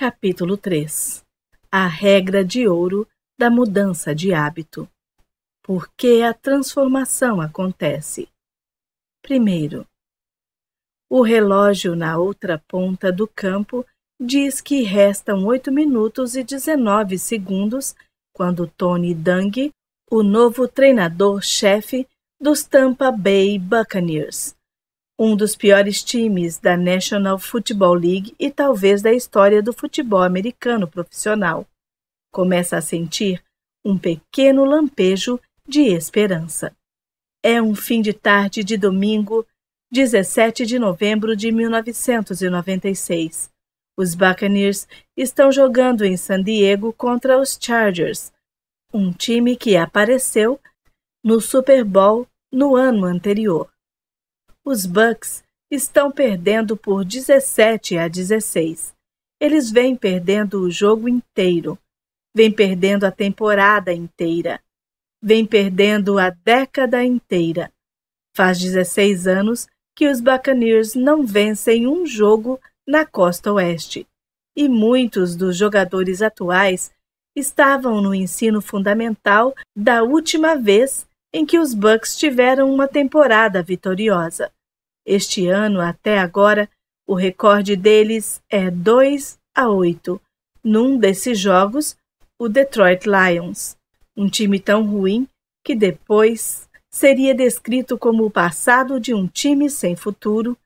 Capítulo 3 A regra de ouro da mudança de hábito. Por que a transformação acontece? Primeiro, o relógio na outra ponta do campo diz que restam 8 minutos e 19 segundos quando Tony Dung, o novo treinador-chefe dos Tampa Bay Buccaneers, um dos piores times da National Football League e talvez da história do futebol americano profissional, começa a sentir um pequeno lampejo de esperança. É um fim de tarde de domingo, 17 de novembro de 1996. Os Buccaneers estão jogando em San Diego contra os Chargers, um time que apareceu no Super Bowl no ano anterior. Os Bucks estão perdendo por 17 a 16. Eles vêm perdendo o jogo inteiro, vêm perdendo a temporada inteira, vêm perdendo a década inteira. Faz 16 anos que os Buccaneers não vencem um jogo na costa oeste, e muitos dos jogadores atuais estavam no ensino fundamental da última vez em que os Bucks tiveram uma temporada vitoriosa. Este ano, até agora, o recorde deles é 2 a 8. Num desses jogos, o Detroit Lions, um time tão ruim que depois seria descrito como o passado de um time sem futuro,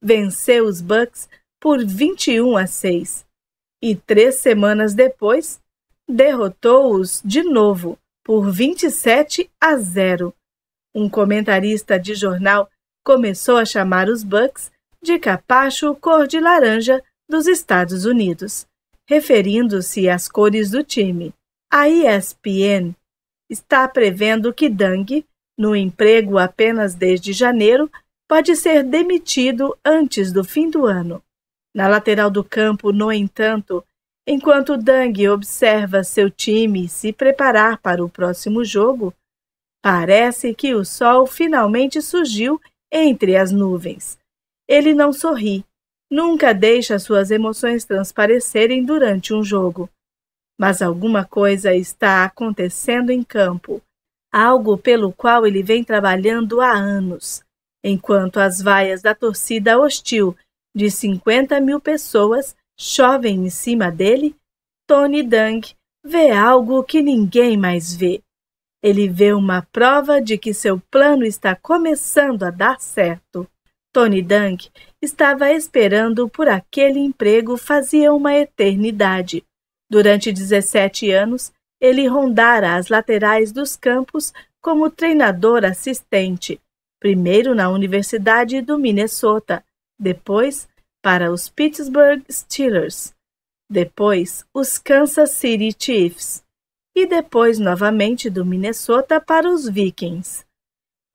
venceu os Bucks por 21 a 6 e três semanas depois derrotou-os de novo por 27 a 0. Um comentarista de jornal começou a chamar os Bucks de capacho cor de laranja dos Estados Unidos, referindo-se às cores do time. A ESPN está prevendo que Dang, no emprego apenas desde janeiro, pode ser demitido antes do fim do ano. Na lateral do campo, no entanto, Enquanto Dang observa seu time se preparar para o próximo jogo, parece que o sol finalmente surgiu entre as nuvens. Ele não sorri, nunca deixa suas emoções transparecerem durante um jogo. Mas alguma coisa está acontecendo em campo, algo pelo qual ele vem trabalhando há anos, enquanto as vaias da torcida hostil de 50 mil pessoas chovem em cima dele, Tony Dunk vê algo que ninguém mais vê. Ele vê uma prova de que seu plano está começando a dar certo. Tony Dunk estava esperando por aquele emprego fazia uma eternidade. Durante 17 anos, ele rondara as laterais dos campos como treinador assistente, primeiro na Universidade do Minnesota, depois para os Pittsburgh Steelers, depois os Kansas City Chiefs e depois novamente do Minnesota para os Vikings.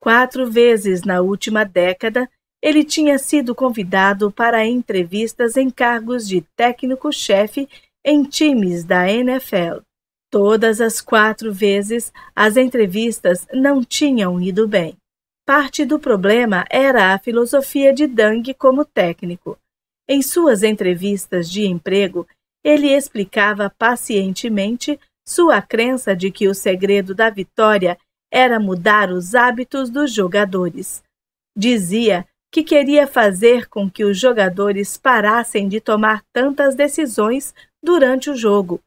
Quatro vezes na última década, ele tinha sido convidado para entrevistas em cargos de técnico-chefe em times da NFL. Todas as quatro vezes, as entrevistas não tinham ido bem. Parte do problema era a filosofia de Dang como técnico. Em suas entrevistas de emprego, ele explicava pacientemente sua crença de que o segredo da vitória era mudar os hábitos dos jogadores. Dizia que queria fazer com que os jogadores parassem de tomar tantas decisões durante o jogo.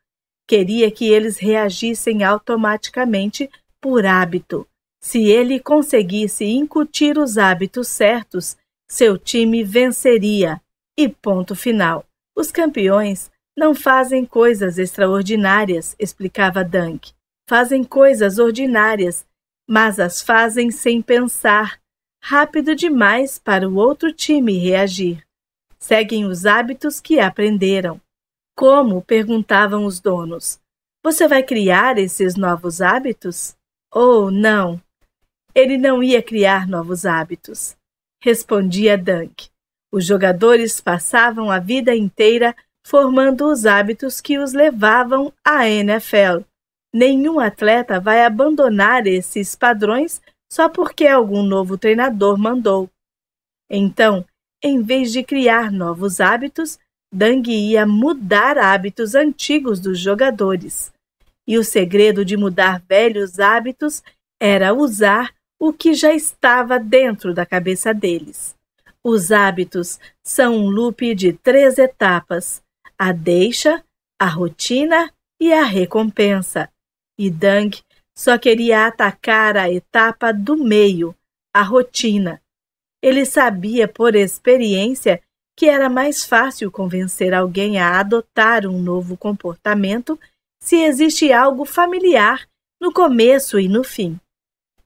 Queria que eles reagissem automaticamente por hábito. Se ele conseguisse incutir os hábitos certos, seu time venceria e ponto final. Os campeões não fazem coisas extraordinárias, explicava Dunk. Fazem coisas ordinárias, mas as fazem sem pensar, rápido demais para o outro time reagir. Seguem os hábitos que aprenderam. Como? perguntavam os donos. Você vai criar esses novos hábitos? Ou oh, não? Ele não ia criar novos hábitos. Respondia Dunk. Os jogadores passavam a vida inteira formando os hábitos que os levavam à NFL. Nenhum atleta vai abandonar esses padrões só porque algum novo treinador mandou. Então, em vez de criar novos hábitos, Dang ia mudar hábitos antigos dos jogadores. E o segredo de mudar velhos hábitos era usar o que já estava dentro da cabeça deles. Os hábitos são um loop de três etapas: a deixa, a rotina e a recompensa. E Dang só queria atacar a etapa do meio, a rotina. Ele sabia por experiência que era mais fácil convencer alguém a adotar um novo comportamento se existe algo familiar no começo e no fim.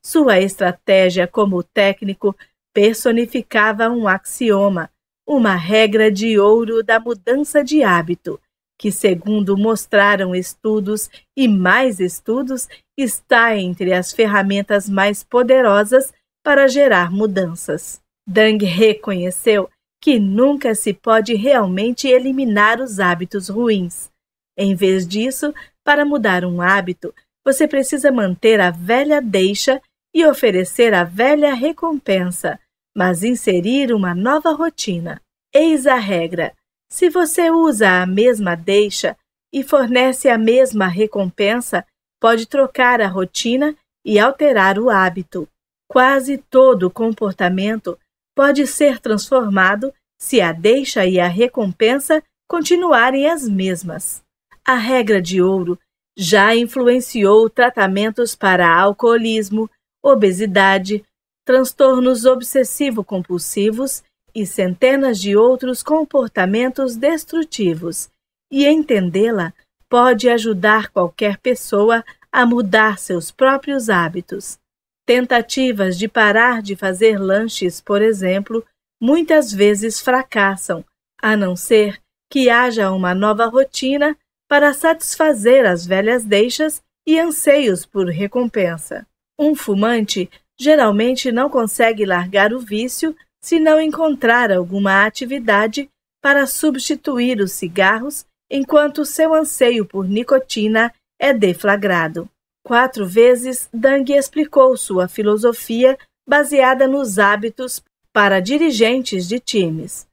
Sua estratégia como técnico personificava um axioma, uma regra de ouro da mudança de hábito, que, segundo mostraram estudos e mais estudos, está entre as ferramentas mais poderosas para gerar mudanças. Dang reconheceu que nunca se pode realmente eliminar os hábitos ruins. Em vez disso, para mudar um hábito, você precisa manter a velha deixa e oferecer a velha recompensa, mas inserir uma nova rotina. Eis a regra: se você usa a mesma deixa e fornece a mesma recompensa, pode trocar a rotina e alterar o hábito. Quase todo comportamento pode ser transformado se a deixa e a recompensa continuarem as mesmas. A regra de ouro já influenciou tratamentos para alcoolismo, obesidade, transtornos obsessivo-compulsivos e centenas de outros comportamentos destrutivos, e entendê-la pode ajudar qualquer pessoa a mudar seus próprios hábitos. Tentativas de parar de fazer lanches, por exemplo, muitas vezes fracassam, a não ser que haja uma nova rotina para satisfazer as velhas deixas e anseios por recompensa. Um fumante geralmente não consegue largar o vício se não encontrar alguma atividade para substituir os cigarros enquanto seu anseio por nicotina é deflagrado. Quatro vezes, Dang explicou sua filosofia baseada nos hábitos para dirigentes de times.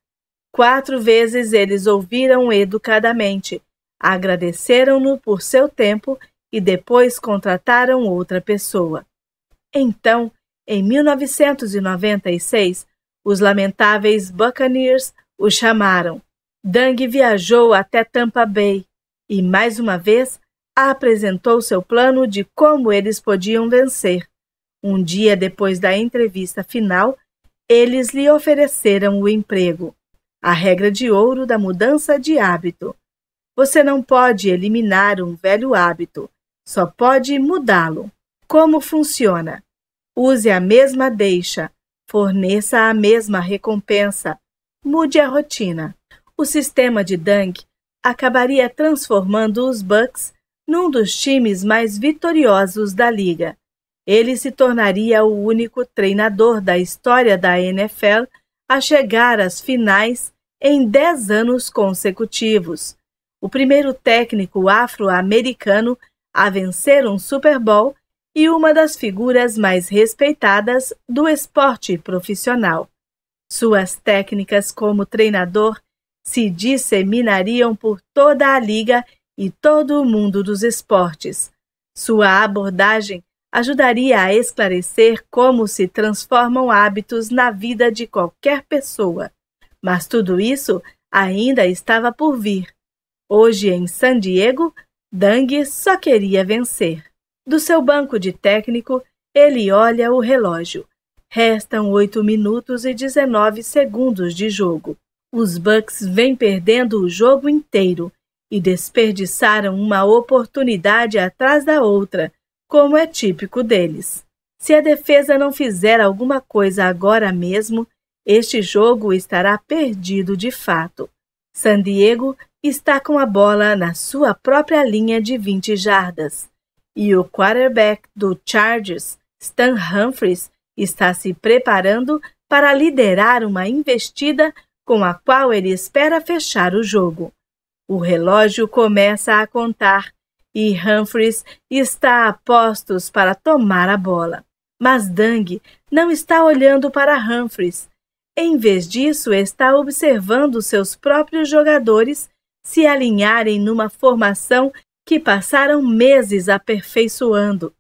Quatro vezes eles ouviram educadamente, agradeceram-no por seu tempo e depois contrataram outra pessoa. Então, em 1996, os lamentáveis Buccaneers o chamaram. Dang viajou até Tampa Bay e, mais uma vez, apresentou seu plano de como eles podiam vencer. Um dia depois da entrevista final, eles lhe ofereceram o emprego. A regra de ouro da mudança de hábito. Você não pode eliminar um velho hábito, só pode mudá-lo. Como funciona? Use a mesma deixa, forneça a mesma recompensa, mude a rotina. O sistema de Dunk acabaria transformando os Bucks num dos times mais vitoriosos da liga. Ele se tornaria o único treinador da história da NFL a chegar às finais em 10 anos consecutivos. O primeiro técnico afro-americano a vencer um Super Bowl e uma das figuras mais respeitadas do esporte profissional. Suas técnicas como treinador se disseminariam por toda a liga e todo o mundo dos esportes. Sua abordagem ajudaria a esclarecer como se transformam hábitos na vida de qualquer pessoa. Mas tudo isso ainda estava por vir. Hoje em San Diego, Dang só queria vencer. Do seu banco de técnico, ele olha o relógio. Restam 8 minutos e 19 segundos de jogo. Os Bucks vêm perdendo o jogo inteiro e desperdiçaram uma oportunidade atrás da outra, como é típico deles. Se a defesa não fizer alguma coisa agora mesmo, este jogo estará perdido de fato. San Diego está com a bola na sua própria linha de 20 jardas e o quarterback do Chargers, Stan Humphries, está se preparando para liderar uma investida com a qual ele espera fechar o jogo. O relógio começa a contar e Humphries está a postos para tomar a bola. Mas Dang não está olhando para Humphries. Em vez disso, está observando seus próprios jogadores se alinharem numa formação que passaram meses aperfeiçoando.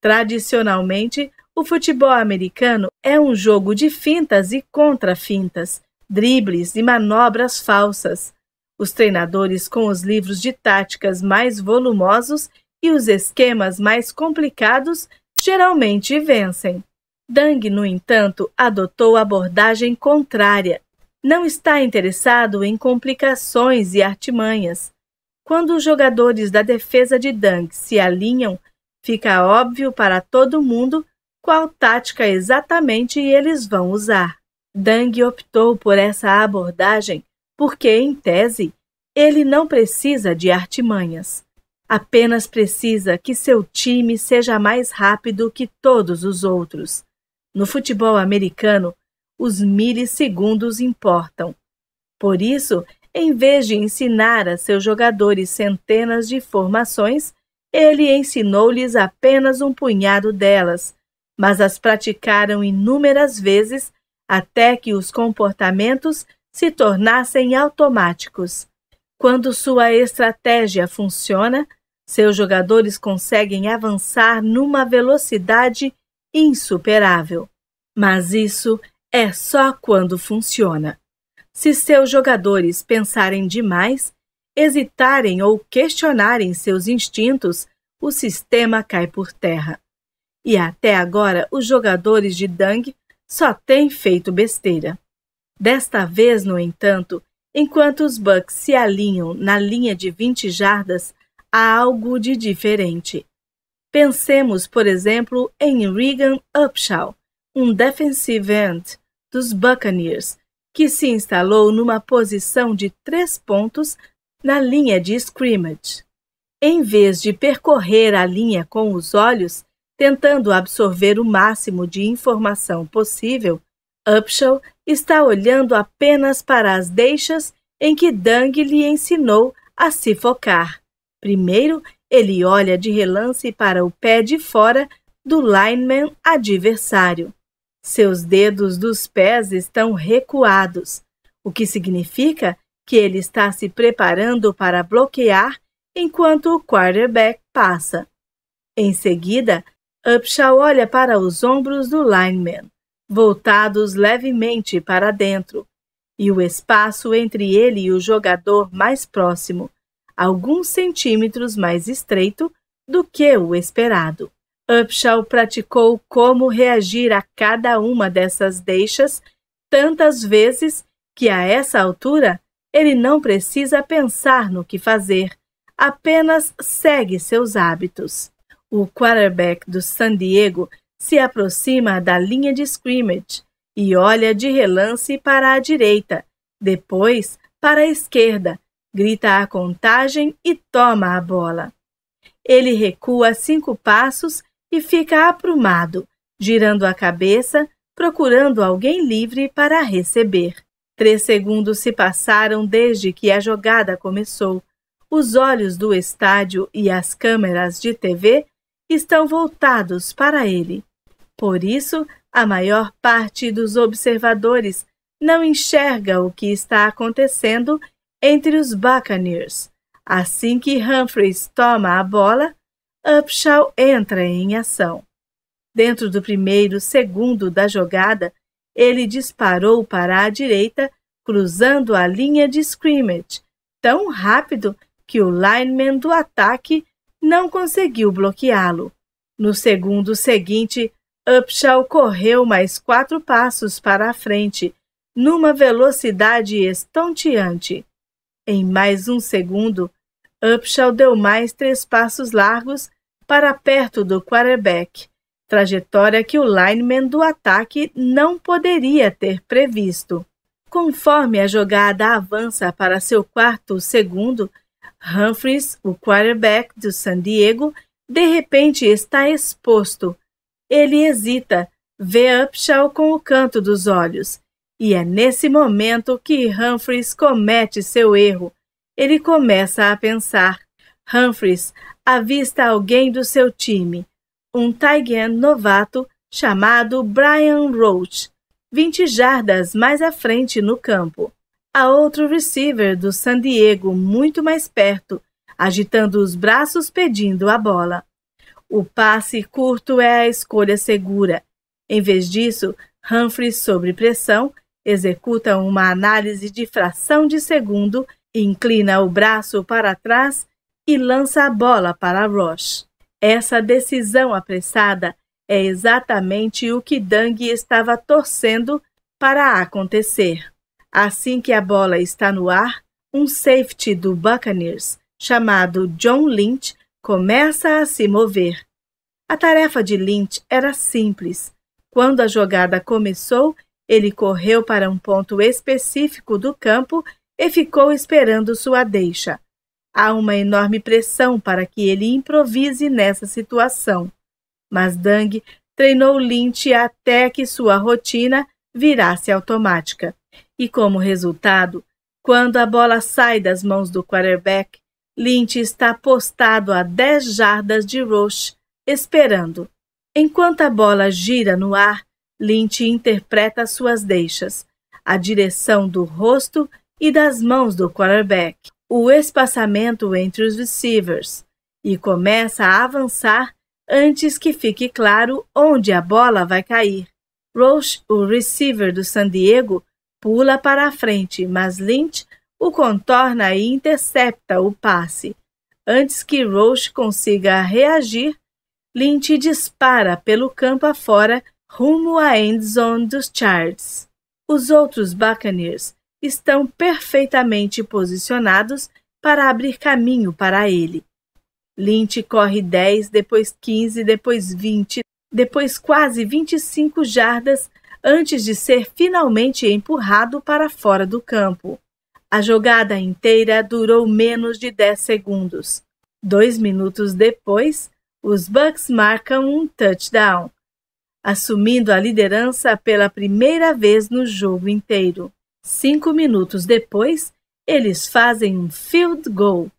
Tradicionalmente, o futebol americano é um jogo de fintas e contrafintas, dribles e manobras falsas. Os treinadores com os livros de táticas mais volumosos e os esquemas mais complicados geralmente vencem. Dang, no entanto, adotou abordagem contrária. Não está interessado em complicações e artimanhas. Quando os jogadores da defesa de Dang se alinham, fica óbvio para todo mundo qual tática exatamente eles vão usar. Dang optou por essa abordagem porque, em tese, ele não precisa de artimanhas. Apenas precisa que seu time seja mais rápido que todos os outros. No futebol americano, os milissegundos importam. Por isso em vez de ensinar a seus jogadores centenas de formações, ele ensinou-lhes apenas um punhado delas, mas as praticaram inúmeras vezes até que os comportamentos se tornassem automáticos. Quando sua estratégia funciona, seus jogadores conseguem avançar numa velocidade insuperável. Mas isso é só quando funciona. Se seus jogadores pensarem demais, hesitarem ou questionarem seus instintos, o sistema cai por terra. E até agora, os jogadores de Dang só têm feito besteira. Desta vez, no entanto, enquanto os Bucks se alinham na linha de 20 jardas, há algo de diferente. Pensemos, por exemplo, em Regan Upshaw, um defensive end dos Buccaneers, que se instalou numa posição de três pontos na linha de scrimmage. Em vez de percorrer a linha com os olhos, tentando absorver o máximo de informação possível, Upshaw está olhando apenas para as deixas em que Dang lhe ensinou a se focar. Primeiro, ele olha de relance para o pé de fora do lineman adversário. Seus dedos dos pés estão recuados, o que significa que ele está se preparando para bloquear enquanto o quarterback passa. Em seguida, Upshaw olha para os ombros do lineman, voltados levemente para dentro, e o espaço entre ele e o jogador mais próximo, alguns centímetros mais estreito do que o esperado. Upshaw praticou como reagir a cada uma dessas deixas tantas vezes que a essa altura ele não precisa pensar no que fazer, apenas segue seus hábitos. O quarterback do San Diego se aproxima da linha de scrimmage e olha de relance para a direita, depois para a esquerda, grita a contagem e toma a bola. Ele recua cinco passos e fica aprumado, girando a cabeça, procurando alguém livre para receber. Três segundos se passaram desde que a jogada começou. Os olhos do estádio e as câmeras de TV estão voltados para ele. Por isso, a maior parte dos observadores não enxerga o que está acontecendo entre os Buccaneers. Assim que Humphreys toma a bola, Upshaw entra em ação. Dentro do primeiro segundo da jogada, ele disparou para a direita, cruzando a linha de scrimmage, tão rápido que o lineman do ataque não conseguiu bloqueá-lo. No segundo seguinte, Upshaw correu mais quatro passos para a frente, numa velocidade estonteante. Em mais um segundo, Upshaw deu mais três passos largos para perto do quarterback, trajetória que o lineman do ataque não poderia ter previsto. Conforme a jogada avança para seu quarto segundo, Humphries, o quarterback do San Diego, de repente está exposto. Ele hesita, vê Upshaw com o canto dos olhos. E é nesse momento que Humphries comete seu erro. Ele começa a pensar. Humphries avista alguém do seu time, um tight end novato chamado Brian Roach, 20 jardas mais à frente no campo. Há outro receiver do San Diego muito mais perto, agitando os braços pedindo a bola. O passe curto é a escolha segura. Em vez disso, Humphrey, sob pressão, executa uma análise de fração de segundo, inclina o braço para trás e lança a bola para Roche. Essa decisão apressada é exatamente o que Dang estava torcendo para acontecer. Assim que a bola está no ar, um safety do Buccaneers, chamado John Lynch, começa a se mover. A tarefa de Lynch era simples. Quando a jogada começou, ele correu para um ponto específico do campo e ficou esperando sua deixa. Há uma enorme pressão para que ele improvise nessa situação. Mas Dang treinou Lynch até que sua rotina virasse automática. E como resultado, quando a bola sai das mãos do quarterback, Lynch está postado a 10 jardas de Roche, esperando. Enquanto a bola gira no ar, Lynch interpreta suas deixas, a direção do rosto e das mãos do quarterback o espaçamento entre os receivers e começa a avançar antes que fique claro onde a bola vai cair. Roche, o receiver do San Diego, pula para a frente, mas Lynch o contorna e intercepta o passe. Antes que Roche consiga reagir, Lynch dispara pelo campo afora rumo à end zone dos Charts. Os outros Buccaneers estão perfeitamente posicionados para abrir caminho para ele. Lynch corre 10, depois 15, depois 20, depois quase 25 jardas antes de ser finalmente empurrado para fora do campo. A jogada inteira durou menos de 10 segundos. Dois minutos depois, os Bucks marcam um touchdown, assumindo a liderança pela primeira vez no jogo inteiro. Cinco minutos depois, eles fazem um field goal.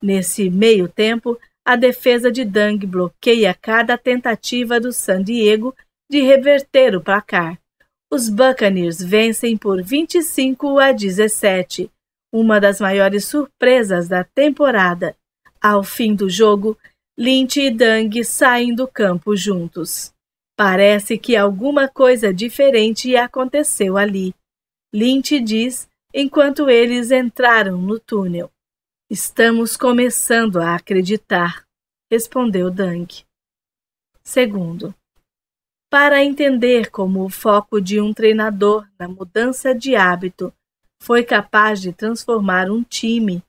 Nesse meio tempo, a defesa de Dang bloqueia cada tentativa do San Diego de reverter o placar. Os Buccaneers vencem por 25 a 17, uma das maiores surpresas da temporada. Ao fim do jogo, Lynch e Dang saem do campo juntos. Parece que alguma coisa diferente aconteceu ali. Lynch diz enquanto eles entraram no túnel. Estamos começando a acreditar, respondeu Dunk. Segundo, para entender como o foco de um treinador na mudança de hábito foi capaz de transformar um time,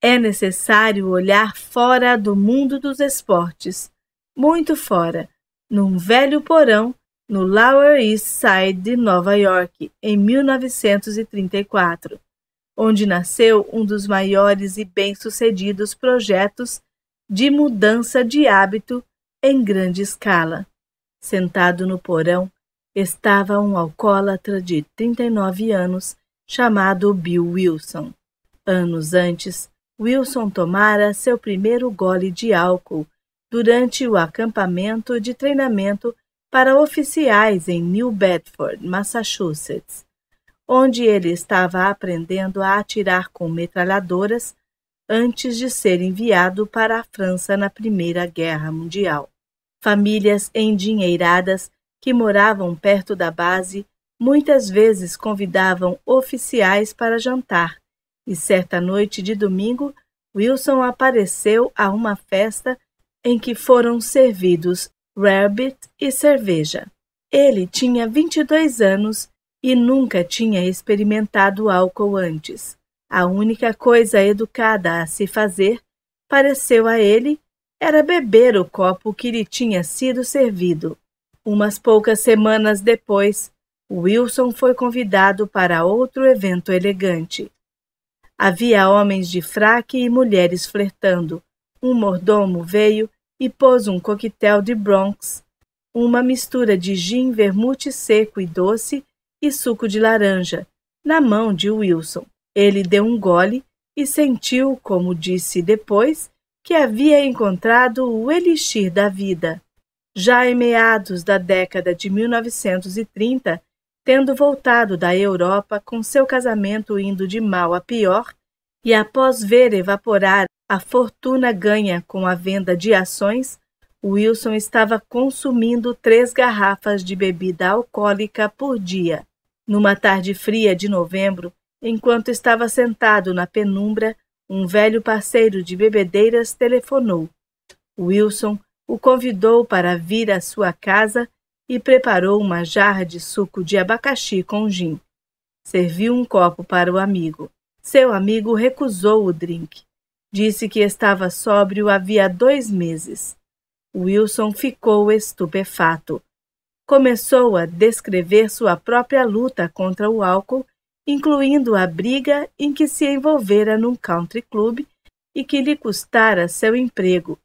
é necessário olhar fora do mundo dos esportes, muito fora, num velho porão no Lower East Side de Nova York em 1934, onde nasceu um dos maiores e bem-sucedidos projetos de mudança de hábito em grande escala. Sentado no porão estava um alcoólatra de 39 anos chamado Bill Wilson. Anos antes, Wilson tomara seu primeiro gole de álcool durante o acampamento de treinamento para oficiais em New Bedford, Massachusetts, onde ele estava aprendendo a atirar com metralhadoras antes de ser enviado para a França na Primeira Guerra Mundial. Famílias endinheiradas que moravam perto da base muitas vezes convidavam oficiais para jantar, e certa noite de domingo, Wilson apareceu a uma festa em que foram servidos Rabbit e cerveja. Ele tinha 22 anos e nunca tinha experimentado álcool antes. A única coisa educada a se fazer, pareceu a ele, era beber o copo que lhe tinha sido servido. Umas poucas semanas depois, Wilson foi convidado para outro evento elegante. Havia homens de fraque e mulheres flertando. Um mordomo veio e pôs um coquetel de Bronx, uma mistura de gin vermute seco e doce e suco de laranja, na mão de Wilson. Ele deu um gole e sentiu, como disse depois, que havia encontrado o elixir da vida. Já em meados da década de 1930, tendo voltado da Europa com seu casamento indo de mal a pior, e após ver evaporar a fortuna ganha com a venda de ações, Wilson estava consumindo três garrafas de bebida alcoólica por dia. Numa tarde fria de novembro, enquanto estava sentado na penumbra, um velho parceiro de bebedeiras telefonou. Wilson o convidou para vir à sua casa e preparou uma jarra de suco de abacaxi com gin. Serviu um copo para o amigo. Seu amigo recusou o drink. Disse que estava sóbrio havia dois meses. Wilson ficou estupefato. Começou a descrever sua própria luta contra o álcool, incluindo a briga em que se envolvera num country club e que lhe custara seu emprego.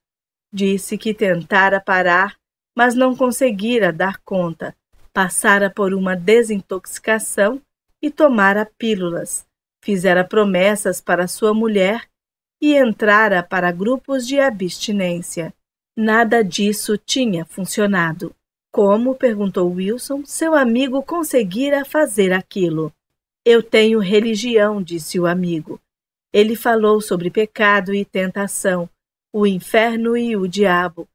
Disse que tentara parar, mas não conseguira dar conta. Passara por uma desintoxicação e tomara pílulas. Fizera promessas para sua mulher e entrara para grupos de abstinência. Nada disso tinha funcionado. Como, perguntou Wilson, seu amigo conseguira fazer aquilo? Eu tenho religião, disse o amigo. Ele falou sobre pecado e tentação, o inferno e o diabo.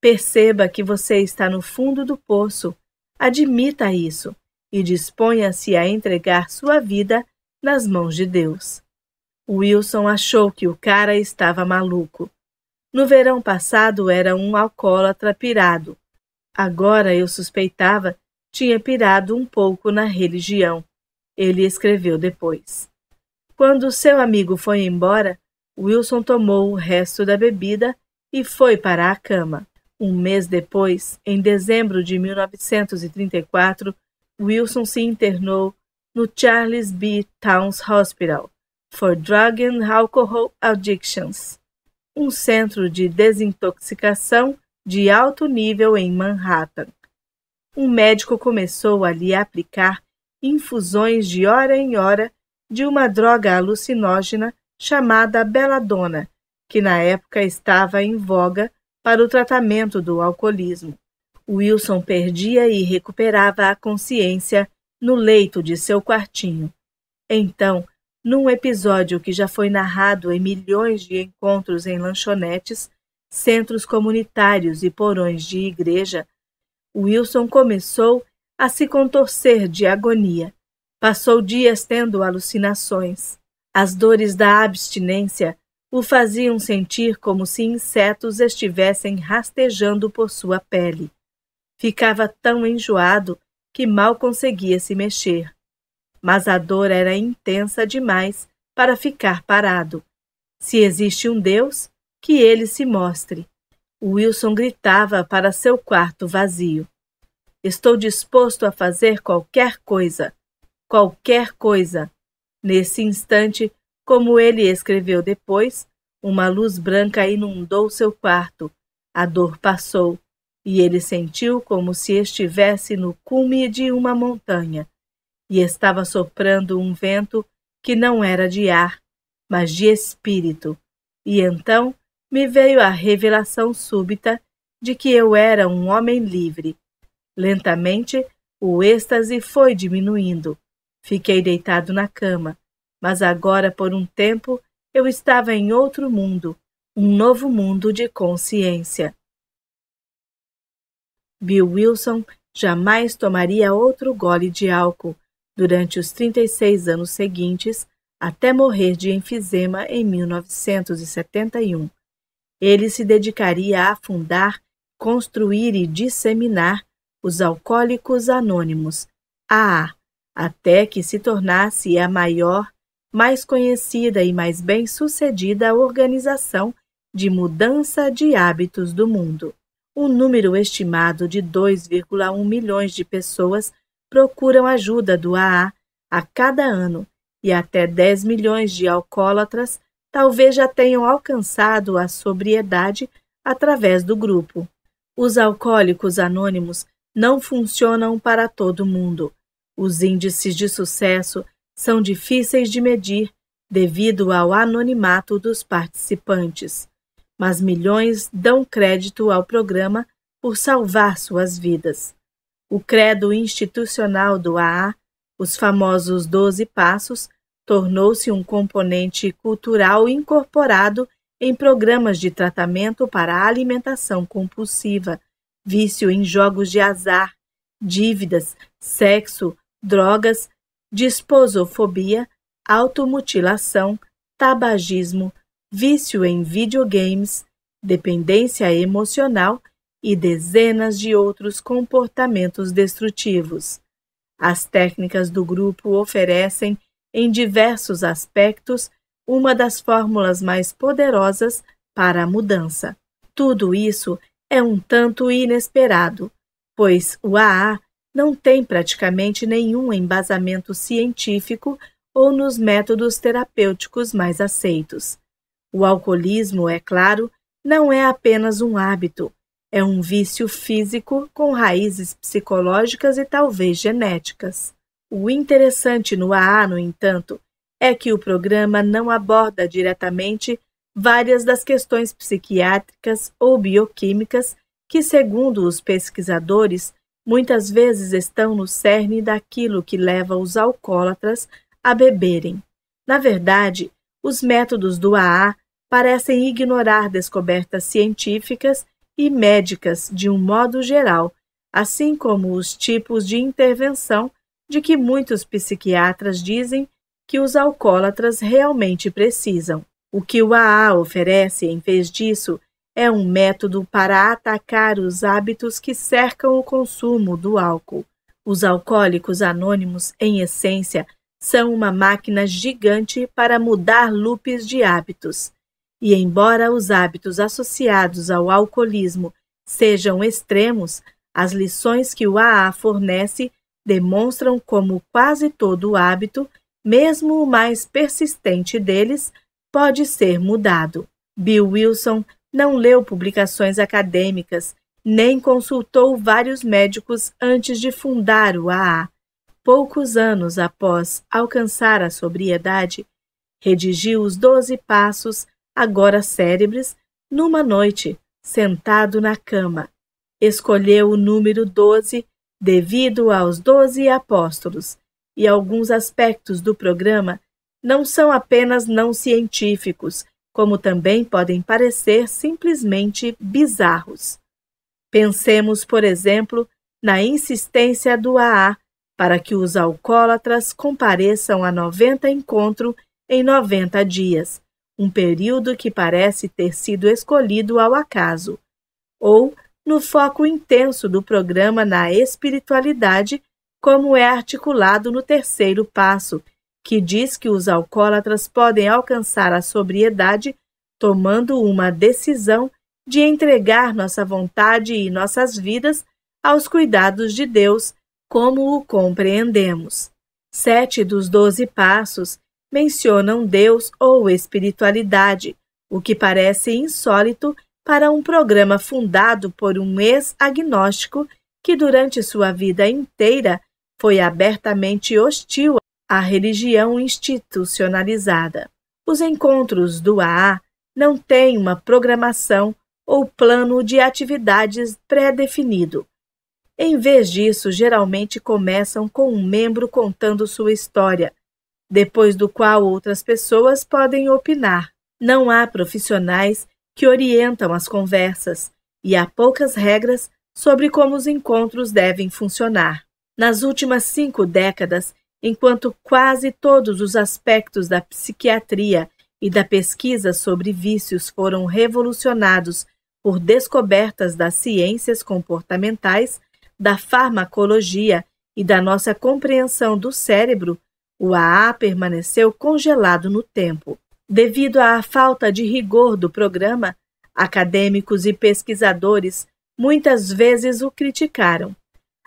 Perceba que você está no fundo do poço. Admita isso e disponha-se a entregar sua vida nas mãos de Deus. Wilson achou que o cara estava maluco. No verão passado era um alcoólatra pirado. Agora eu suspeitava tinha pirado um pouco na religião. Ele escreveu depois. Quando seu amigo foi embora, Wilson tomou o resto da bebida e foi para a cama. Um mês depois, em dezembro de 1934, Wilson se internou no Charles B. Towns Hospital, for Drug and Alcohol Addictions, um centro de desintoxicação de alto nível em Manhattan. Um médico começou a lhe aplicar infusões de hora em hora de uma droga alucinógena chamada beladona, que na época estava em voga para o tratamento do alcoolismo. Wilson perdia e recuperava a consciência no leito de seu quartinho. Então, num episódio que já foi narrado em milhões de encontros em lanchonetes, centros comunitários e porões de igreja, Wilson começou a se contorcer de agonia. Passou dias tendo alucinações. As dores da abstinência o faziam sentir como se insetos estivessem rastejando por sua pele. Ficava tão enjoado que mal conseguia se mexer mas a dor era intensa demais para ficar parado. Se existe um Deus, que ele se mostre. Wilson gritava para seu quarto vazio. Estou disposto a fazer qualquer coisa. Qualquer coisa. Nesse instante, como ele escreveu depois, uma luz branca inundou seu quarto. A dor passou e ele sentiu como se estivesse no cume de uma montanha e estava soprando um vento que não era de ar, mas de espírito. E então me veio a revelação súbita de que eu era um homem livre. Lentamente, o êxtase foi diminuindo. Fiquei deitado na cama, mas agora por um tempo eu estava em outro mundo, um novo mundo de consciência. Bill Wilson jamais tomaria outro gole de álcool durante os 36 anos seguintes, até morrer de enfisema em 1971. Ele se dedicaria a fundar, construir e disseminar os Alcoólicos Anônimos, AA, até que se tornasse a maior, mais conhecida e mais bem-sucedida organização de mudança de hábitos do mundo. Um número estimado de 2,1 milhões de pessoas procuram ajuda do AA a cada ano e até 10 milhões de alcoólatras talvez já tenham alcançado a sobriedade através do grupo. Os alcoólicos anônimos não funcionam para todo mundo. Os índices de sucesso são difíceis de medir devido ao anonimato dos participantes, mas milhões dão crédito ao programa por salvar suas vidas o credo institucional do AA, os famosos Doze Passos, tornou-se um componente cultural incorporado em programas de tratamento para alimentação compulsiva, vício em jogos de azar, dívidas, sexo, drogas, disposofobia, automutilação, tabagismo, vício em videogames, dependência emocional e dezenas de outros comportamentos destrutivos. As técnicas do grupo oferecem, em diversos aspectos, uma das fórmulas mais poderosas para a mudança. Tudo isso é um tanto inesperado, pois o AA não tem praticamente nenhum embasamento científico ou nos métodos terapêuticos mais aceitos. O alcoolismo, é claro, não é apenas um hábito, é um vício físico com raízes psicológicas e talvez genéticas. O interessante no AA, no entanto, é que o programa não aborda diretamente várias das questões psiquiátricas ou bioquímicas que, segundo os pesquisadores, muitas vezes estão no cerne daquilo que leva os alcoólatras a beberem. Na verdade, os métodos do AA parecem ignorar descobertas científicas e médicas de um modo geral, assim como os tipos de intervenção de que muitos psiquiatras dizem que os alcoólatras realmente precisam. O que o AA oferece em vez disso é um método para atacar os hábitos que cercam o consumo do álcool. Os alcoólicos anônimos, em essência, são uma máquina gigante para mudar loops de hábitos. E embora os hábitos associados ao alcoolismo sejam extremos, as lições que o AA fornece demonstram como quase todo hábito, mesmo o mais persistente deles, pode ser mudado. Bill Wilson não leu publicações acadêmicas, nem consultou vários médicos antes de fundar o AA. Poucos anos após alcançar a sobriedade, redigiu os Doze Passos agora cérebres, numa noite, sentado na cama. Escolheu o número 12 devido aos doze apóstolos, e alguns aspectos do programa não são apenas não científicos, como também podem parecer simplesmente bizarros. Pensemos, por exemplo, na insistência do AA para que os alcoólatras compareçam a 90 encontro em 90 dias, um período que parece ter sido escolhido ao acaso, ou no foco intenso do programa na espiritualidade, como é articulado no terceiro passo, que diz que os alcoólatras podem alcançar a sobriedade tomando uma decisão de entregar nossa vontade e nossas vidas aos cuidados de Deus, como o compreendemos. Sete dos doze passos mencionam Deus ou espiritualidade, o que parece insólito para um programa fundado por um ex-agnóstico que, durante sua vida inteira, foi abertamente hostil à religião institucionalizada. Os encontros do AA não têm uma programação ou plano de atividades pré-definido. Em vez disso, geralmente começam com um membro contando sua história, depois do qual outras pessoas podem opinar. Não há profissionais que orientam as conversas e há poucas regras sobre como os encontros devem funcionar. Nas últimas cinco décadas, enquanto quase todos os aspectos da psiquiatria e da pesquisa sobre vícios foram revolucionados por descobertas das ciências comportamentais, da farmacologia e da nossa compreensão do cérebro, o AA permaneceu congelado no tempo. Devido à falta de rigor do programa, acadêmicos e pesquisadores muitas vezes o criticaram.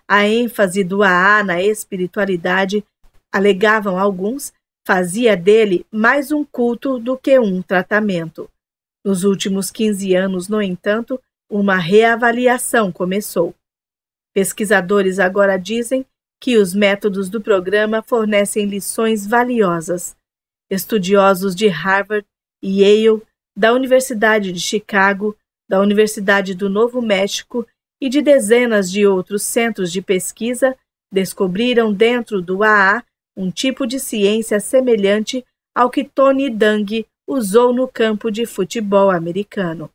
A ênfase do AA na espiritualidade, alegavam alguns, fazia dele mais um culto do que um tratamento. Nos últimos 15 anos, no entanto, uma reavaliação começou. Pesquisadores agora dizem que os métodos do programa fornecem lições valiosas. Estudiosos de Harvard Yale, da Universidade de Chicago, da Universidade do Novo México e de dezenas de outros centros de pesquisa descobriram dentro do AA um tipo de ciência semelhante ao que Tony Dung usou no campo de futebol americano.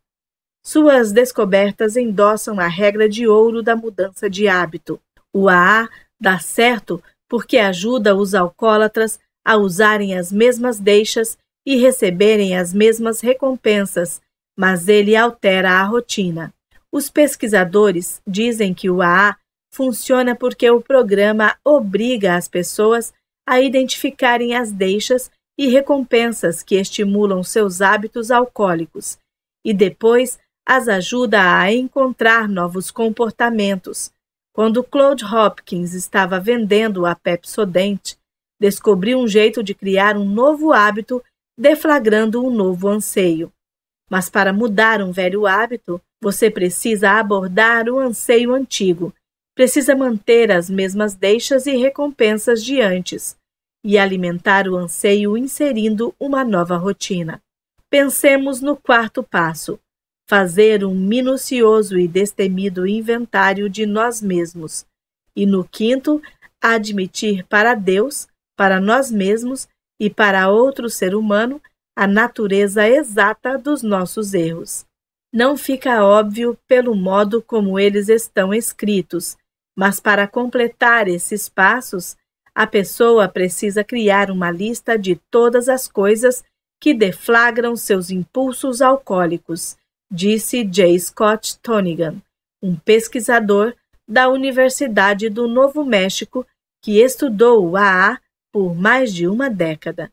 Suas descobertas endossam a regra de ouro da mudança de hábito. O AA Dá certo porque ajuda os alcoólatras a usarem as mesmas deixas e receberem as mesmas recompensas, mas ele altera a rotina. Os pesquisadores dizem que o AA funciona porque o programa obriga as pessoas a identificarem as deixas e recompensas que estimulam seus hábitos alcoólicos e depois as ajuda a encontrar novos comportamentos. Quando Claude Hopkins estava vendendo a Pepsodent, descobriu um jeito de criar um novo hábito, deflagrando um novo anseio. Mas para mudar um velho hábito, você precisa abordar o anseio antigo, precisa manter as mesmas deixas e recompensas de antes, e alimentar o anseio inserindo uma nova rotina. Pensemos no quarto passo: fazer um minucioso e destemido inventário de nós mesmos, e no quinto, admitir para Deus, para nós mesmos e para outro ser humano a natureza exata dos nossos erros. Não fica óbvio pelo modo como eles estão escritos, mas para completar esses passos, a pessoa precisa criar uma lista de todas as coisas que deflagram seus impulsos alcoólicos disse J. Scott Tonigan, um pesquisador da Universidade do Novo México que estudou o AA por mais de uma década.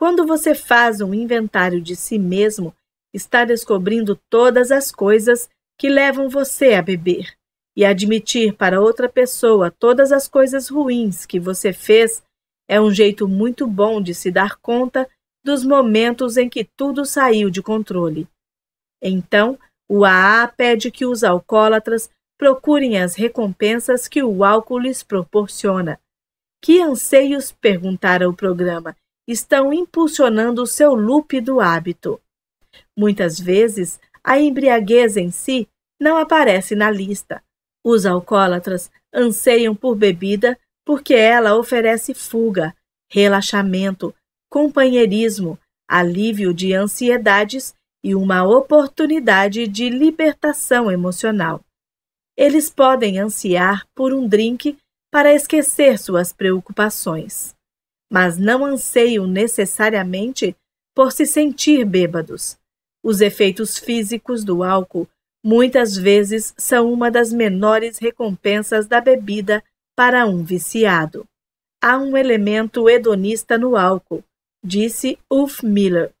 Quando você faz um inventário de si mesmo, está descobrindo todas as coisas que levam você a beber. E admitir para outra pessoa todas as coisas ruins que você fez é um jeito muito bom de se dar conta dos momentos em que tudo saiu de controle. Então, o AA pede que os alcoólatras procurem as recompensas que o álcool lhes proporciona. Que anseios, perguntara o programa, estão impulsionando o seu loop do hábito? Muitas vezes, a embriaguez em si não aparece na lista. Os alcoólatras anseiam por bebida porque ela oferece fuga, relaxamento, companheirismo, alívio de ansiedades e uma oportunidade de libertação emocional. Eles podem ansiar por um drink para esquecer suas preocupações, mas não anseiam necessariamente por se sentir bêbados. Os efeitos físicos do álcool muitas vezes são uma das menores recompensas da bebida para um viciado. Há um elemento hedonista no álcool, disse Ulf Miller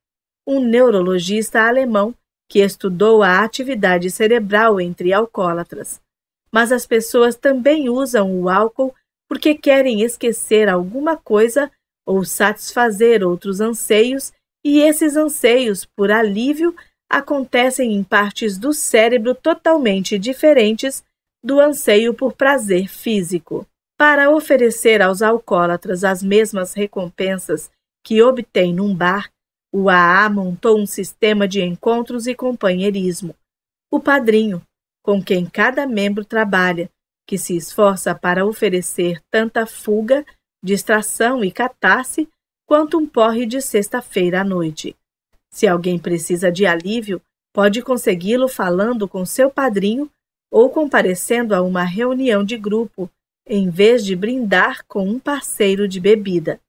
um neurologista alemão que estudou a atividade cerebral entre alcoólatras. Mas as pessoas também usam o álcool porque querem esquecer alguma coisa ou satisfazer outros anseios, e esses anseios por alívio acontecem em partes do cérebro totalmente diferentes do anseio por prazer físico. Para oferecer aos alcoólatras as mesmas recompensas que obtém num bar, o AA montou um sistema de encontros e companheirismo. O padrinho, com quem cada membro trabalha, que se esforça para oferecer tanta fuga, distração e catarse quanto um porre de sexta-feira à noite. Se alguém precisa de alívio, pode consegui-lo falando com seu padrinho ou comparecendo a uma reunião de grupo, em vez de brindar com um parceiro de bebida.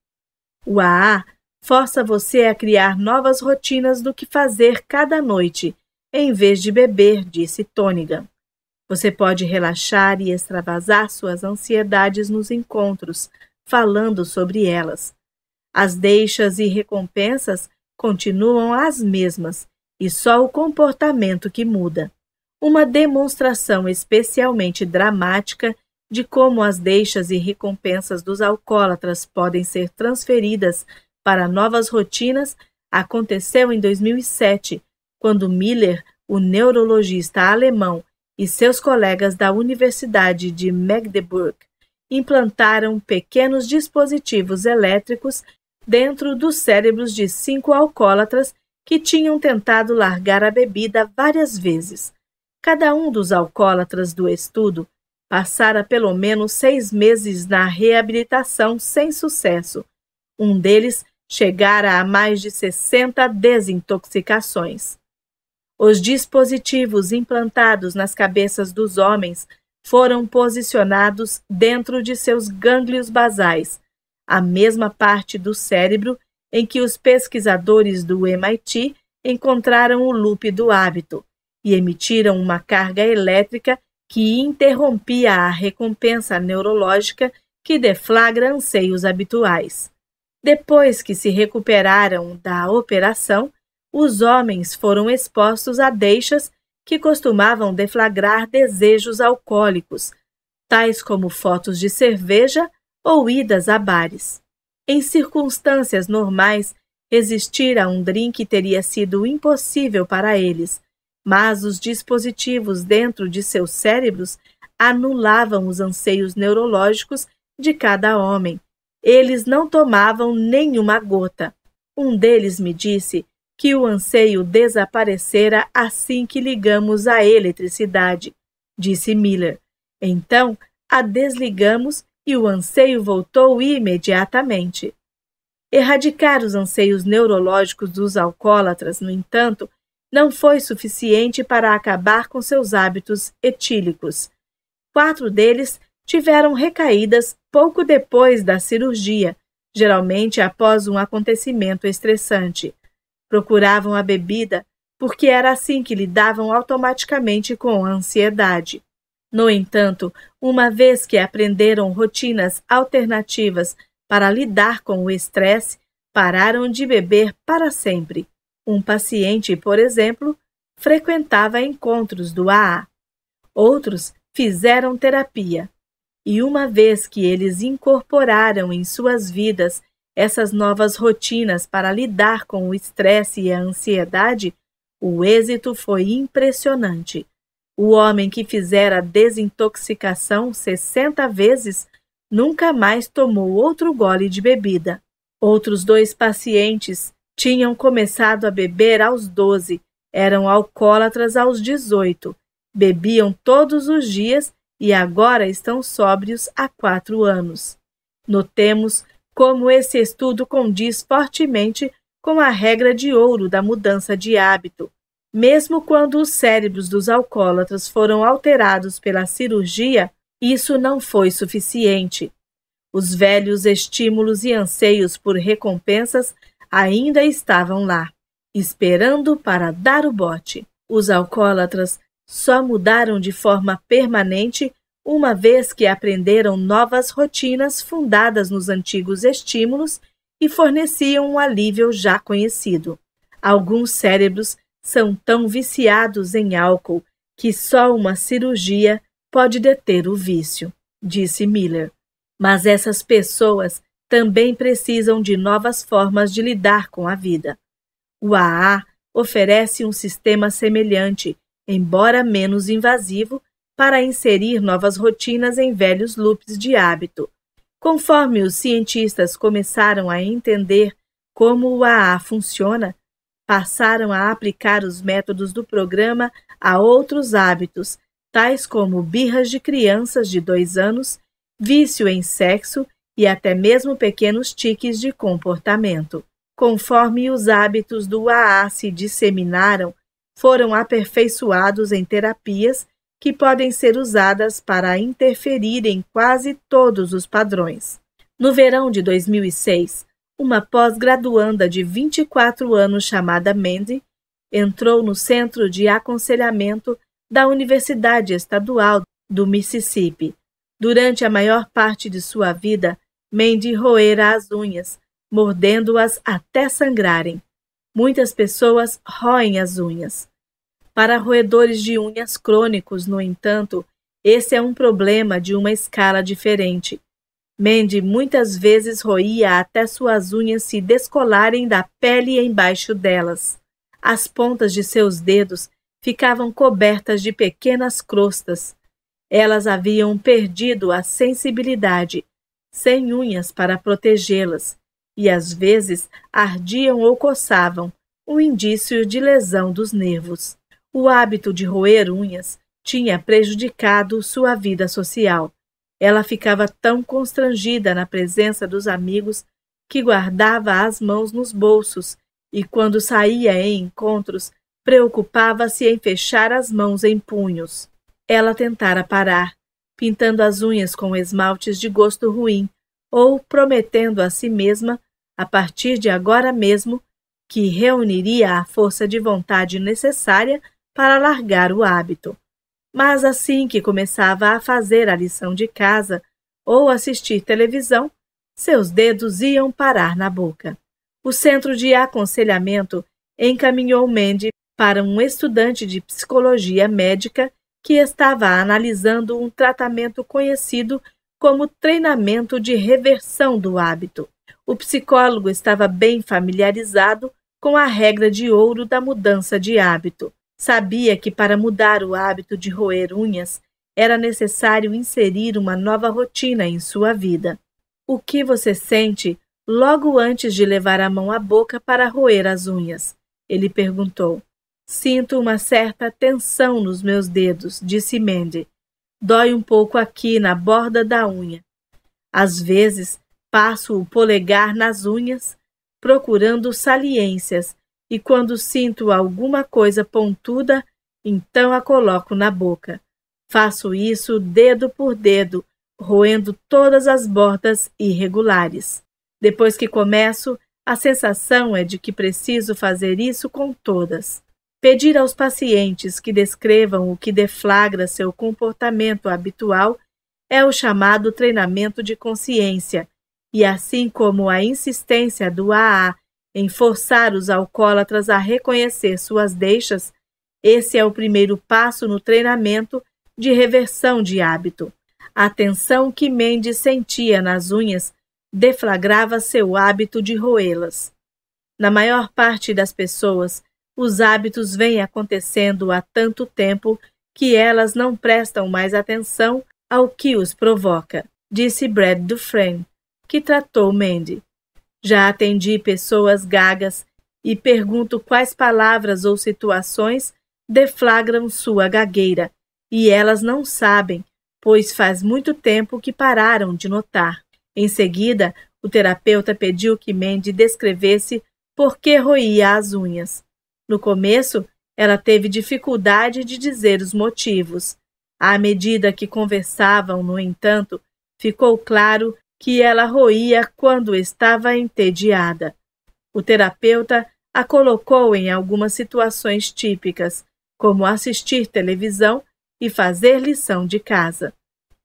O AA força você a criar novas rotinas do que fazer cada noite, em vez de beber, disse Tônigan. Você pode relaxar e extravasar suas ansiedades nos encontros, falando sobre elas. As deixas e recompensas continuam as mesmas e só o comportamento que muda. Uma demonstração especialmente dramática de como as deixas e recompensas dos alcoólatras podem ser transferidas para novas rotinas aconteceu em 2007, quando Miller, o neurologista alemão, e seus colegas da Universidade de Magdeburg implantaram pequenos dispositivos elétricos dentro dos cérebros de cinco alcoólatras que tinham tentado largar a bebida várias vezes. Cada um dos alcoólatras do estudo passara pelo menos seis meses na reabilitação sem sucesso. Um deles chegara a mais de 60 desintoxicações. Os dispositivos implantados nas cabeças dos homens foram posicionados dentro de seus gânglios basais, a mesma parte do cérebro em que os pesquisadores do MIT encontraram o loop do hábito e emitiram uma carga elétrica que interrompia a recompensa neurológica que deflagra anseios habituais. Depois que se recuperaram da operação, os homens foram expostos a deixas que costumavam deflagrar desejos alcoólicos, tais como fotos de cerveja ou idas a bares. Em circunstâncias normais, resistir a um drink teria sido impossível para eles, mas os dispositivos dentro de seus cérebros anulavam os anseios neurológicos de cada homem, eles não tomavam nenhuma gota. Um deles me disse que o anseio desaparecera assim que ligamos a eletricidade, disse Miller. Então a desligamos e o anseio voltou imediatamente. Erradicar os anseios neurológicos dos alcoólatras, no entanto, não foi suficiente para acabar com seus hábitos etílicos. Quatro deles tiveram recaídas pouco depois da cirurgia, geralmente após um acontecimento estressante. Procuravam a bebida porque era assim que lidavam automaticamente com a ansiedade. No entanto, uma vez que aprenderam rotinas alternativas para lidar com o estresse, pararam de beber para sempre. Um paciente, por exemplo, frequentava encontros do AA. Outros fizeram terapia. E uma vez que eles incorporaram em suas vidas essas novas rotinas para lidar com o estresse e a ansiedade, o êxito foi impressionante. O homem que fizera a desintoxicação 60 vezes nunca mais tomou outro gole de bebida. Outros dois pacientes tinham começado a beber aos 12, eram alcoólatras aos 18, bebiam todos os dias e agora estão sóbrios há quatro anos. Notemos como esse estudo condiz fortemente com a regra de ouro da mudança de hábito. Mesmo quando os cérebros dos alcoólatras foram alterados pela cirurgia, isso não foi suficiente. Os velhos estímulos e anseios por recompensas ainda estavam lá, esperando para dar o bote. Os alcoólatras só mudaram de forma permanente uma vez que aprenderam novas rotinas fundadas nos antigos estímulos e forneciam um alívio já conhecido. Alguns cérebros são tão viciados em álcool que só uma cirurgia pode deter o vício, disse Miller. Mas essas pessoas também precisam de novas formas de lidar com a vida. O AA oferece um sistema semelhante embora menos invasivo, para inserir novas rotinas em velhos loops de hábito. Conforme os cientistas começaram a entender como o AA funciona, passaram a aplicar os métodos do programa a outros hábitos, tais como birras de crianças de dois anos, vício em sexo e até mesmo pequenos tiques de comportamento. Conforme os hábitos do AA se disseminaram, foram aperfeiçoados em terapias que podem ser usadas para interferir em quase todos os padrões. No verão de 2006, uma pós-graduanda de 24 anos chamada Mandy entrou no Centro de Aconselhamento da Universidade Estadual do Mississippi. Durante a maior parte de sua vida, Mandy roera as unhas, mordendo-as até sangrarem. Muitas pessoas roem as unhas. Para roedores de unhas crônicos, no entanto, esse é um problema de uma escala diferente. Mandy muitas vezes roía até suas unhas se descolarem da pele embaixo delas. As pontas de seus dedos ficavam cobertas de pequenas crostas. Elas haviam perdido a sensibilidade, sem unhas para protegê-las, e às vezes ardiam ou coçavam, um indício de lesão dos nervos. O hábito de roer unhas tinha prejudicado sua vida social. Ela ficava tão constrangida na presença dos amigos que guardava as mãos nos bolsos e, quando saía em encontros, preocupava-se em fechar as mãos em punhos. Ela tentara parar, pintando as unhas com esmaltes de gosto ruim ou prometendo a si mesma a partir de agora mesmo, que reuniria a força de vontade necessária para largar o hábito. Mas assim que começava a fazer a lição de casa ou assistir televisão, seus dedos iam parar na boca. O centro de aconselhamento encaminhou Mandy para um estudante de psicologia médica que estava analisando um tratamento conhecido como treinamento de reversão do hábito. O psicólogo estava bem familiarizado com a regra de ouro da mudança de hábito. Sabia que para mudar o hábito de roer unhas era necessário inserir uma nova rotina em sua vida. O que você sente logo antes de levar a mão à boca para roer as unhas? Ele perguntou. Sinto uma certa tensão nos meus dedos, disse Mandy. Dói um pouco aqui na borda da unha. Às vezes Passo o polegar nas unhas, procurando saliências, e quando sinto alguma coisa pontuda, então a coloco na boca. Faço isso dedo por dedo, roendo todas as bordas irregulares. Depois que começo, a sensação é de que preciso fazer isso com todas. Pedir aos pacientes que descrevam o que deflagra seu comportamento habitual é o chamado treinamento de consciência, e assim como a insistência do AA em forçar os alcoólatras a reconhecer suas deixas, esse é o primeiro passo no treinamento de reversão de hábito. A tensão que Mendes sentia nas unhas deflagrava seu hábito de roê-las. Na maior parte das pessoas, os hábitos vêm acontecendo há tanto tempo que elas não prestam mais atenção ao que os provoca, disse Brad Dufresne, que tratou Mandy. Já atendi pessoas gagas e pergunto quais palavras ou situações deflagram sua gagueira, e elas não sabem, pois faz muito tempo que pararam de notar. Em seguida, o terapeuta pediu que Mandy descrevesse por que roía as unhas. No começo, ela teve dificuldade de dizer os motivos. À medida que conversavam, no entanto, ficou claro que ela roía quando estava entediada. O terapeuta a colocou em algumas situações típicas, como assistir televisão e fazer lição de casa.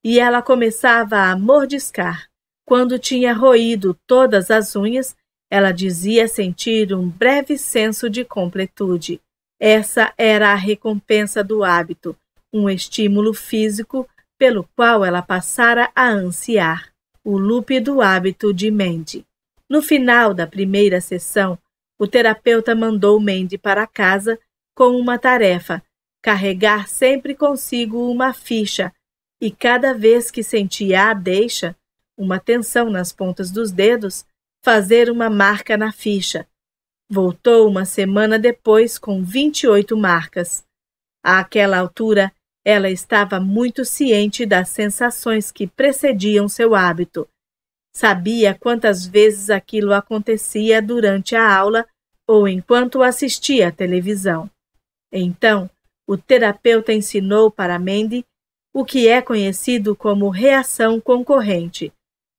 E ela começava a mordiscar. Quando tinha roído todas as unhas, ela dizia sentir um breve senso de completude. Essa era a recompensa do hábito, um estímulo físico pelo qual ela passara a ansiar o lúpido hábito de Mandy. No final da primeira sessão, o terapeuta mandou Mandy para casa com uma tarefa: carregar sempre consigo uma ficha, e cada vez que sentia a deixa, uma tensão nas pontas dos dedos, fazer uma marca na ficha. Voltou uma semana depois com 28 marcas. Àquela altura, ela estava muito ciente das sensações que precediam seu hábito. Sabia quantas vezes aquilo acontecia durante a aula ou enquanto assistia à televisão. Então, o terapeuta ensinou para Mandy o que é conhecido como reação concorrente.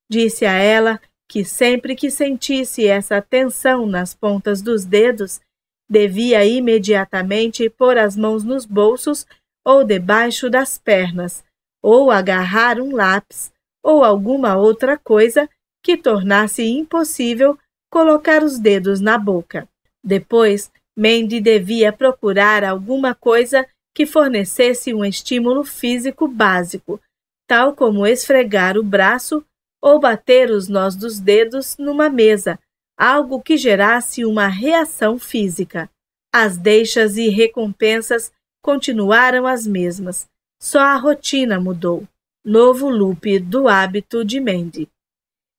Disse a ela que sempre que sentisse essa tensão nas pontas dos dedos, devia imediatamente pôr as mãos nos bolsos ou debaixo das pernas, ou agarrar um lápis ou alguma outra coisa que tornasse impossível colocar os dedos na boca. Depois, Mandy devia procurar alguma coisa que fornecesse um estímulo físico básico, tal como esfregar o braço ou bater os nós dos dedos numa mesa, algo que gerasse uma reação física. As deixas e recompensas continuaram as mesmas, só a rotina mudou. Novo loop do hábito de Mandy.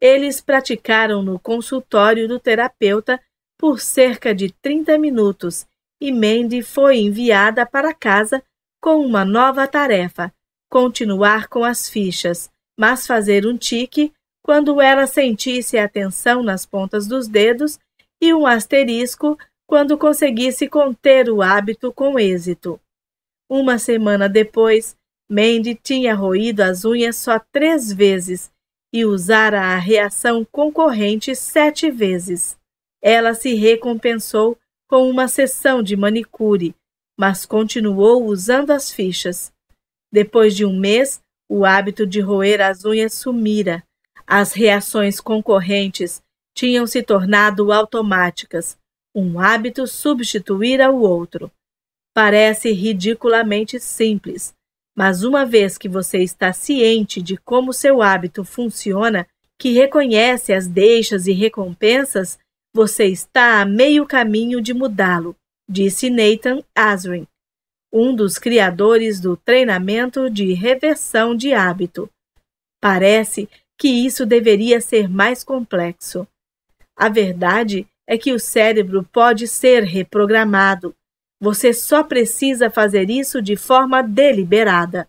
Eles praticaram no consultório do terapeuta por cerca de 30 minutos e Mandy foi enviada para casa com uma nova tarefa: continuar com as fichas, mas fazer um tique quando ela sentisse a tensão nas pontas dos dedos e um asterisco quando conseguisse conter o hábito com êxito. Uma semana depois, Mandy tinha roído as unhas só três vezes e usara a reação concorrente sete vezes. Ela se recompensou com uma sessão de manicure, mas continuou usando as fichas. Depois de um mês, o hábito de roer as unhas sumira. As reações concorrentes tinham se tornado automáticas. Um hábito substituíra o outro parece ridiculamente simples, mas uma vez que você está ciente de como seu hábito funciona, que reconhece as deixas e recompensas, você está a meio caminho de mudá-lo, disse Nathan Asrin, um dos criadores do treinamento de reversão de hábito. Parece que isso deveria ser mais complexo. A verdade é que o cérebro pode ser reprogramado, você só precisa fazer isso de forma deliberada.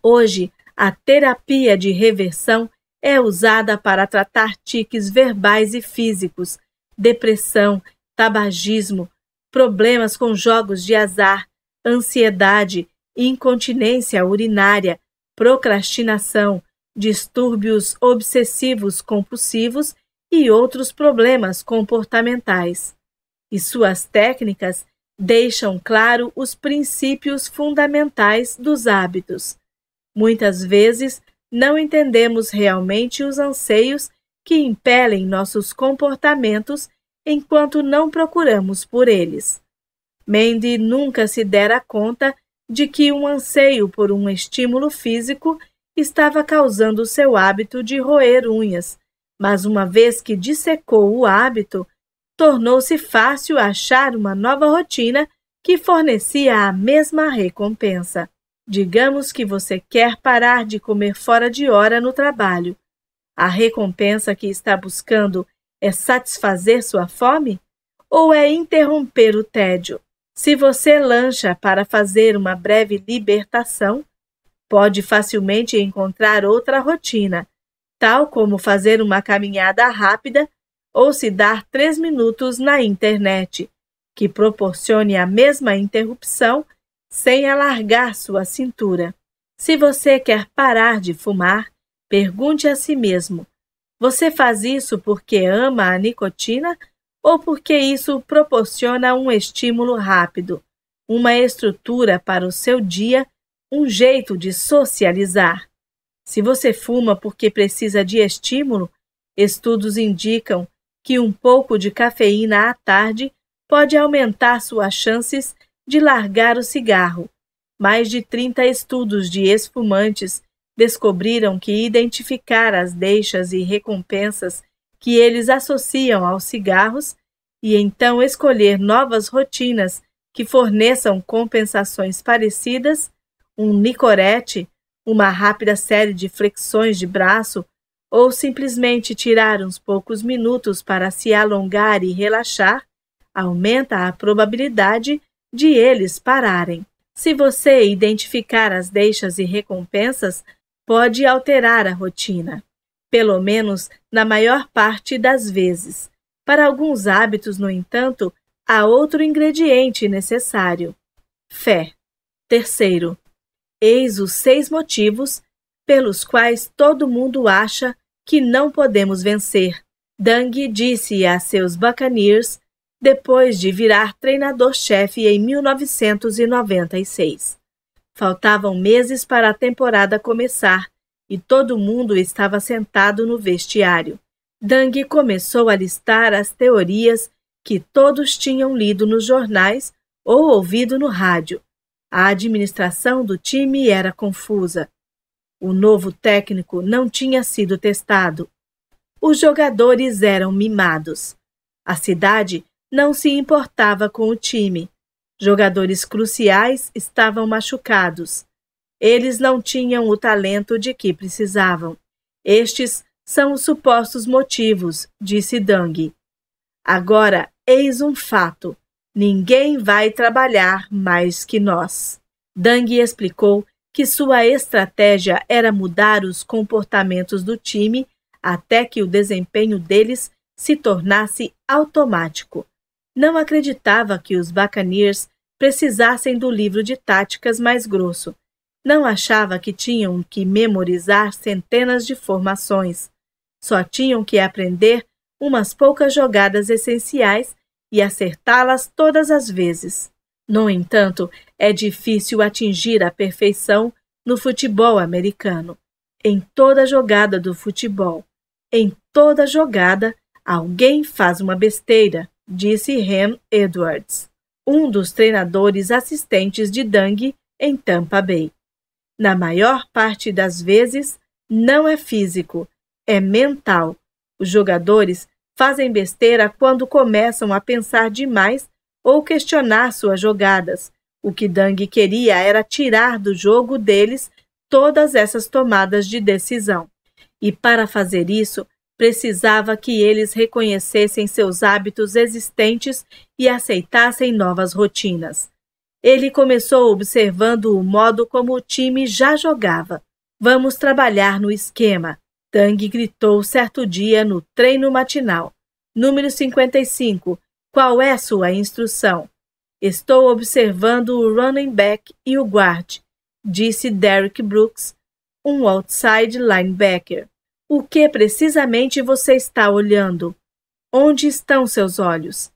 Hoje, a terapia de reversão é usada para tratar tiques verbais e físicos, depressão, tabagismo, problemas com jogos de azar, ansiedade, incontinência urinária, procrastinação, distúrbios obsessivos compulsivos e outros problemas comportamentais. E suas técnicas deixam claro os princípios fundamentais dos hábitos. Muitas vezes, não entendemos realmente os anseios que impelem nossos comportamentos enquanto não procuramos por eles. Mandy nunca se dera conta de que um anseio por um estímulo físico estava causando seu hábito de roer unhas, mas uma vez que dissecou o hábito, tornou-se fácil achar uma nova rotina que fornecia a mesma recompensa. Digamos que você quer parar de comer fora de hora no trabalho. A recompensa que está buscando é satisfazer sua fome? Ou é interromper o tédio? Se você lancha para fazer uma breve libertação, pode facilmente encontrar outra rotina, tal como fazer uma caminhada rápida ou se dar três minutos na internet, que proporcione a mesma interrupção sem alargar sua cintura. Se você quer parar de fumar, pergunte a si mesmo: você faz isso porque ama a nicotina ou porque isso proporciona um estímulo rápido, uma estrutura para o seu dia, um jeito de socializar? Se você fuma porque precisa de estímulo, estudos indicam que um pouco de cafeína à tarde pode aumentar suas chances de largar o cigarro. Mais de 30 estudos de esfumantes descobriram que identificar as deixas e recompensas que eles associam aos cigarros e então escolher novas rotinas que forneçam compensações parecidas, um nicorete, uma rápida série de flexões de braço ou simplesmente tirar uns poucos minutos para se alongar e relaxar, aumenta a probabilidade de eles pararem. Se você identificar as deixas e recompensas, pode alterar a rotina, pelo menos na maior parte das vezes. Para alguns hábitos, no entanto, há outro ingrediente necessário: fé. Terceiro, eis os seis motivos pelos quais todo mundo acha que não podemos vencer. Dang disse a seus Buccaneers depois de virar treinador-chefe em 1996. Faltavam meses para a temporada começar e todo mundo estava sentado no vestiário. Dang começou a listar as teorias que todos tinham lido nos jornais ou ouvido no rádio. A administração do time era confusa. O novo técnico não tinha sido testado. Os jogadores eram mimados. A cidade não se importava com o time. Jogadores cruciais estavam machucados. Eles não tinham o talento de que precisavam. Estes são os supostos motivos, disse Dang. Agora, eis um fato: ninguém vai trabalhar mais que nós. Dang explicou que sua estratégia era mudar os comportamentos do time até que o desempenho deles se tornasse automático. Não acreditava que os Buccaneers precisassem do livro de táticas mais grosso. Não achava que tinham que memorizar centenas de formações. Só tinham que aprender umas poucas jogadas essenciais e acertá-las todas as vezes. No entanto, é difícil atingir a perfeição no futebol americano. Em toda jogada do futebol, em toda jogada, alguém faz uma besteira, disse Ham Edwards, um dos treinadores assistentes de Dang em Tampa Bay. Na maior parte das vezes, não é físico, é mental. Os jogadores fazem besteira quando começam a pensar demais ou questionar suas jogadas, o que Dang queria era tirar do jogo deles todas essas tomadas de decisão. E para fazer isso, precisava que eles reconhecessem seus hábitos existentes e aceitassem novas rotinas. Ele começou observando o modo como o time já jogava. Vamos trabalhar no esquema. Tang gritou certo dia no treino matinal. Número 55. Qual é sua instrução? Estou observando o running back e o guard, disse Derrick Brooks, um outside linebacker. O que precisamente você está olhando? Onde estão seus olhos?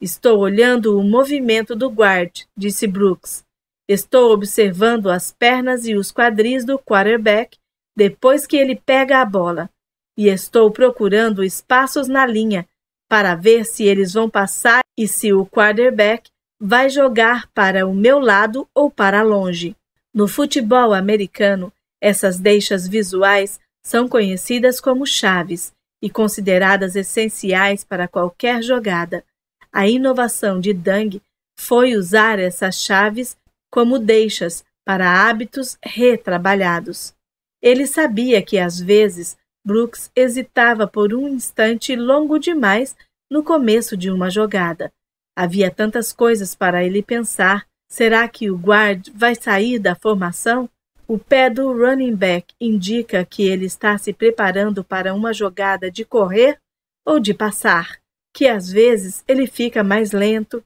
Estou olhando o movimento do guard, disse Brooks. Estou observando as pernas e os quadris do quarterback depois que ele pega a bola. E estou procurando espaços na linha para ver se eles vão passar e se o quarterback vai jogar para o meu lado ou para longe. No futebol americano, essas deixas visuais são conhecidas como chaves e consideradas essenciais para qualquer jogada. A inovação de Dang foi usar essas chaves como deixas para hábitos retrabalhados. Ele sabia que às vezes Brooks hesitava por um instante longo demais no começo de uma jogada, Havia tantas coisas para ele pensar. Será que o guard vai sair da formação? O pé do running back indica que ele está se preparando para uma jogada de correr ou de passar, que às vezes ele fica mais lento.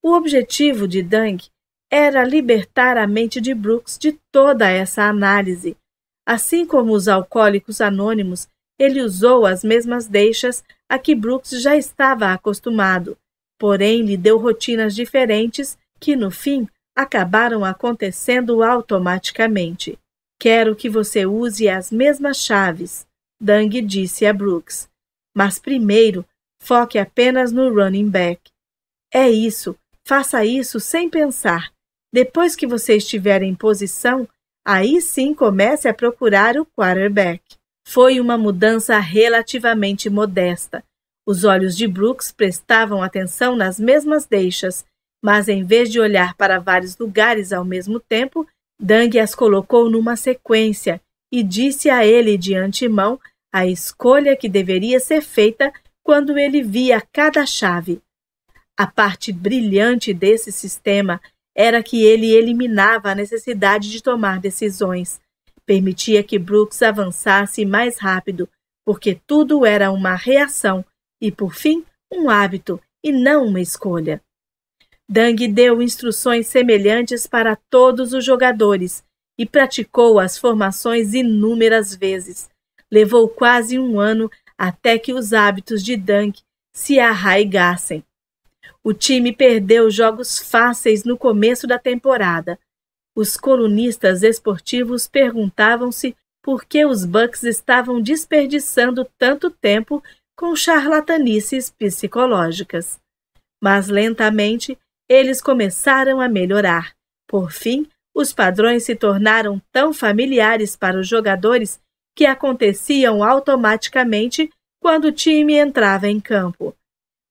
O objetivo de Dang era libertar a mente de Brooks de toda essa análise. Assim como os alcoólicos anônimos, ele usou as mesmas deixas a que Brooks já estava acostumado, porém lhe deu rotinas diferentes que, no fim, acabaram acontecendo automaticamente. Quero que você use as mesmas chaves, Dang disse a Brooks. Mas primeiro, foque apenas no running back. É isso, faça isso sem pensar. Depois que você estiver em posição, aí sim comece a procurar o quarterback. Foi uma mudança relativamente modesta, os olhos de Brooks prestavam atenção nas mesmas deixas, mas em vez de olhar para vários lugares ao mesmo tempo, Dang as colocou numa sequência e disse a ele de antemão a escolha que deveria ser feita quando ele via cada chave. A parte brilhante desse sistema era que ele eliminava a necessidade de tomar decisões. Permitia que Brooks avançasse mais rápido, porque tudo era uma reação e, por fim, um hábito e não uma escolha. Dang deu instruções semelhantes para todos os jogadores e praticou as formações inúmeras vezes. Levou quase um ano até que os hábitos de Dang se arraigassem. O time perdeu jogos fáceis no começo da temporada. Os colunistas esportivos perguntavam-se por que os Bucks estavam desperdiçando tanto tempo com charlatanices psicológicas. Mas lentamente eles começaram a melhorar. Por fim, os padrões se tornaram tão familiares para os jogadores que aconteciam automaticamente quando o time entrava em campo.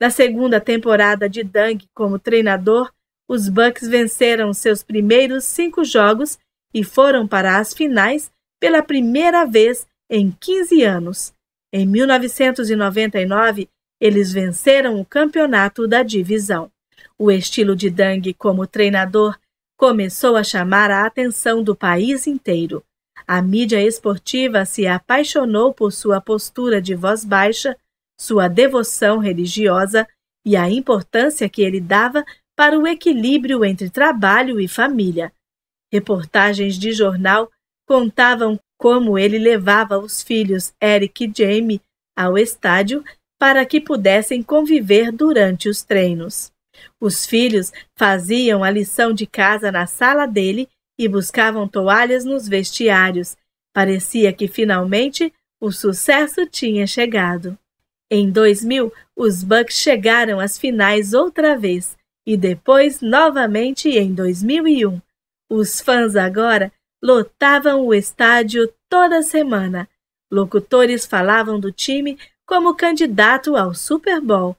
Na segunda temporada de Dang como treinador, os Bucks venceram seus primeiros cinco jogos e foram para as finais pela primeira vez em 15 anos. Em 1999, eles venceram o campeonato da divisão. O estilo de Dang como treinador começou a chamar a atenção do país inteiro. A mídia esportiva se apaixonou por sua postura de voz baixa, sua devoção religiosa e a importância que ele dava para o equilíbrio entre trabalho e família. Reportagens de jornal contavam como ele levava os filhos Eric e Jamie ao estádio para que pudessem conviver durante os treinos. Os filhos faziam a lição de casa na sala dele e buscavam toalhas nos vestiários. Parecia que finalmente o sucesso tinha chegado. Em 2000, os Bucks chegaram às finais outra vez e depois novamente em 2001. Os fãs agora lotavam o estádio toda semana. Locutores falavam do time como candidato ao Super Bowl.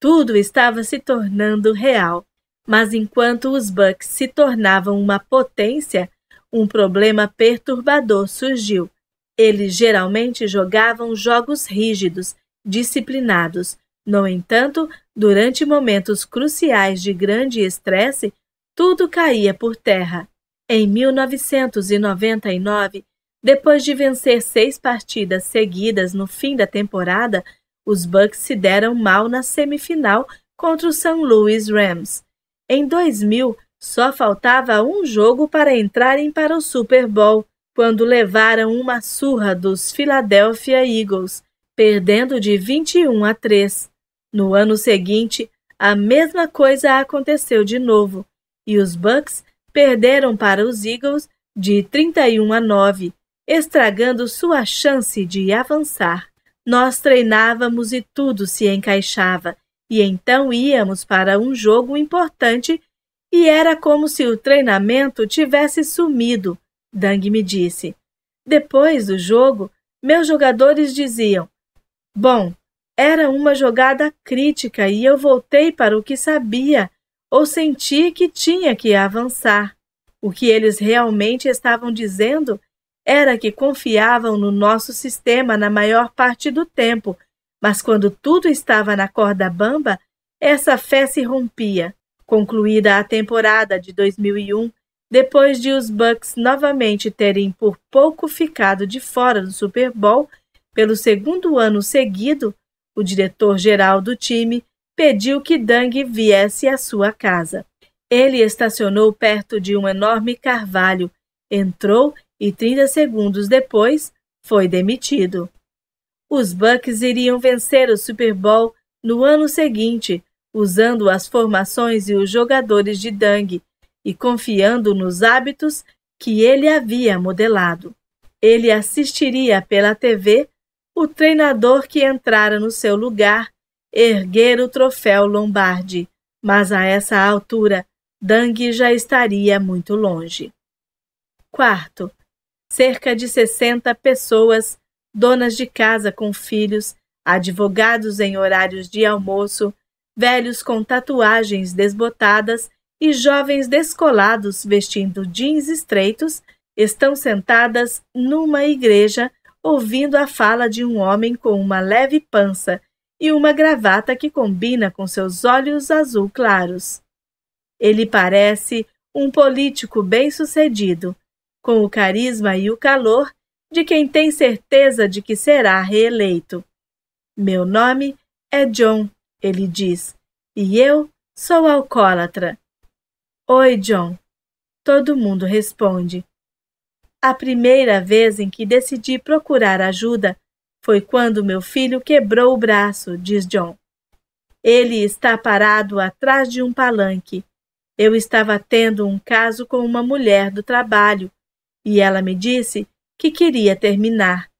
Tudo estava se tornando real. Mas enquanto os Bucks se tornavam uma potência, um problema perturbador surgiu. Eles geralmente jogavam jogos rígidos, disciplinados. No entanto, durante momentos cruciais de grande estresse, tudo caía por terra. Em 1999, depois de vencer seis partidas seguidas no fim da temporada, os Bucks se deram mal na semifinal contra o St. Louis Rams. Em 2000, só faltava um jogo para entrarem para o Super Bowl, quando levaram uma surra dos Philadelphia Eagles, perdendo de 21 a 3. No ano seguinte, a mesma coisa aconteceu de novo, e os Bucks perderam para os Eagles de 31 a 9, estragando sua chance de avançar. Nós treinávamos e tudo se encaixava, e então íamos para um jogo importante e era como se o treinamento tivesse sumido, Dang me disse. Depois do jogo, meus jogadores diziam: Bom, era uma jogada crítica e eu voltei para o que sabia ou sentir que tinha que avançar. O que eles realmente estavam dizendo era que confiavam no nosso sistema na maior parte do tempo, mas quando tudo estava na corda bamba, essa fé se rompia. Concluída a temporada de 2001, depois de os Bucks novamente terem por pouco ficado de fora do Super Bowl pelo segundo ano seguido, o diretor-geral do time pediu que Dang viesse à sua casa. Ele estacionou perto de um enorme carvalho, entrou e 30 segundos depois foi demitido. Os Bucks iriam vencer o Super Bowl no ano seguinte, usando as formações e os jogadores de Dang e confiando nos hábitos que ele havia modelado. Ele assistiria pela TV o treinador que entrara no seu lugar erguer o troféu Lombardi, mas a essa altura Dang já estaria muito longe. Quarto, cerca de 60 pessoas, donas de casa com filhos, advogados em horários de almoço, velhos com tatuagens desbotadas e jovens descolados vestindo jeans estreitos, estão sentadas numa igreja ouvindo a fala de um homem com uma leve pança e uma gravata que combina com seus olhos azul claros. Ele parece um político bem-sucedido, com o carisma e o calor de quem tem certeza de que será reeleito. Meu nome é John, ele diz, e eu sou alcoólatra. Oi, John. Todo mundo responde. A primeira vez em que decidi procurar ajuda foi quando meu filho quebrou o braço, diz John. Ele está parado atrás de um palanque. Eu estava tendo um caso com uma mulher do trabalho e ela me disse que queria terminar.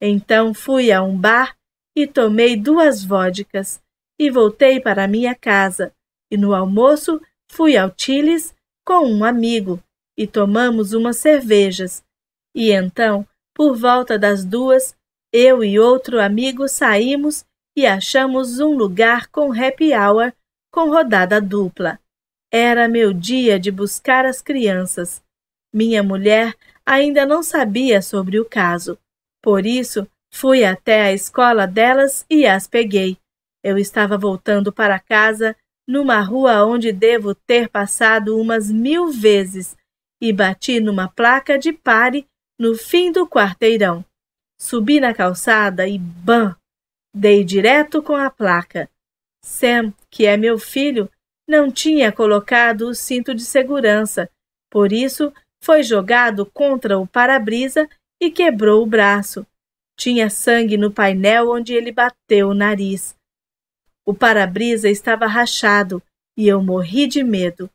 Então fui a um bar e tomei duas vodkas e voltei para minha casa. E no almoço fui ao Tiles com um amigo e tomamos umas cervejas. E então, por volta das duas, eu e outro amigo saímos e achamos um lugar com happy hour com rodada dupla. Era meu dia de buscar as crianças. Minha mulher ainda não sabia sobre o caso. Por isso, fui até a escola delas e as peguei. Eu estava voltando para casa numa rua onde devo ter passado umas mil vezes e bati numa placa de pare no fim do quarteirão. Subi na calçada e bam! Dei direto com a placa. Sam, que é meu filho, não tinha colocado o cinto de segurança, por isso foi jogado contra o para-brisa e quebrou o braço. Tinha sangue no painel onde ele bateu o nariz. O para-brisa estava rachado e eu morri de medo.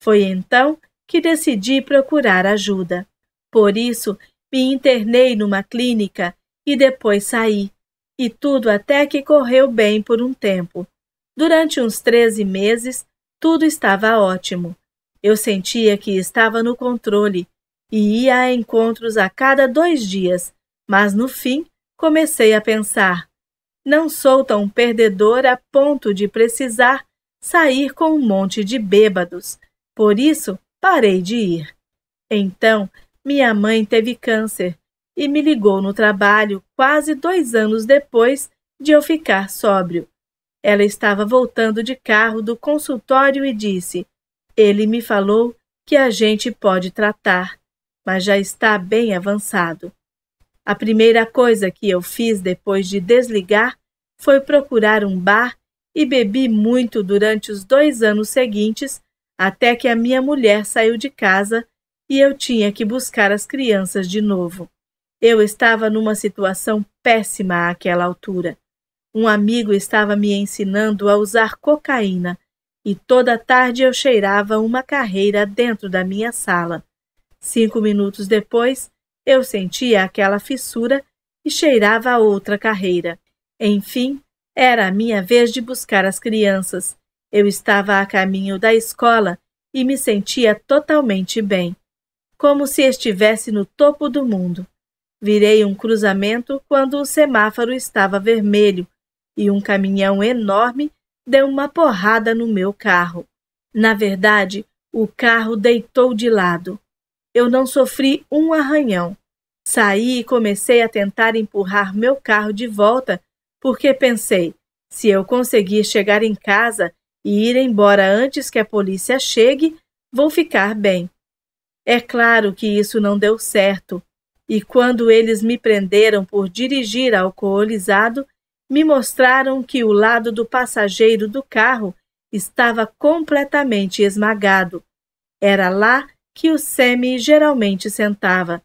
Foi então que decidi procurar ajuda. Por isso, me internei numa clínica e depois saí. E tudo até que correu bem por um tempo. Durante uns 13 meses, tudo estava ótimo. Eu sentia que estava no controle e ia a encontros a cada dois dias, mas no fim comecei a pensar: não sou tão perdedor a ponto de precisar sair com um monte de bêbados, por isso parei de ir. Então minha mãe teve câncer e me ligou no trabalho quase dois anos depois de eu ficar sóbrio. Ela estava voltando de carro do consultório e disse: Ele me falou que a gente pode tratar, mas já está bem avançado. A primeira coisa que eu fiz depois de desligar foi procurar um bar e bebi muito durante os dois anos seguintes, até que a minha mulher saiu de casa e eu tinha que buscar as crianças de novo. Eu estava numa situação péssima àquela altura. Um amigo estava me ensinando a usar cocaína e toda tarde eu cheirava uma carreira dentro da minha sala. Cinco minutos depois, eu sentia aquela fissura e cheirava outra carreira. Enfim, era a minha vez de buscar as crianças. Eu estava a caminho da escola e me sentia totalmente bem como se estivesse no topo do mundo. Virei um cruzamento quando o semáforo estava vermelho e um caminhão enorme deu uma porrada no meu carro. Na verdade, o carro deitou de lado. Eu não sofri um arranhão. Saí e comecei a tentar empurrar meu carro de volta, porque pensei: se eu conseguir chegar em casa e ir embora antes que a polícia chegue, vou ficar bem. É claro que isso não deu certo, e quando eles me prenderam por dirigir alcoolizado, me mostraram que o lado do passageiro do carro estava completamente esmagado. Era lá que o Semi geralmente sentava.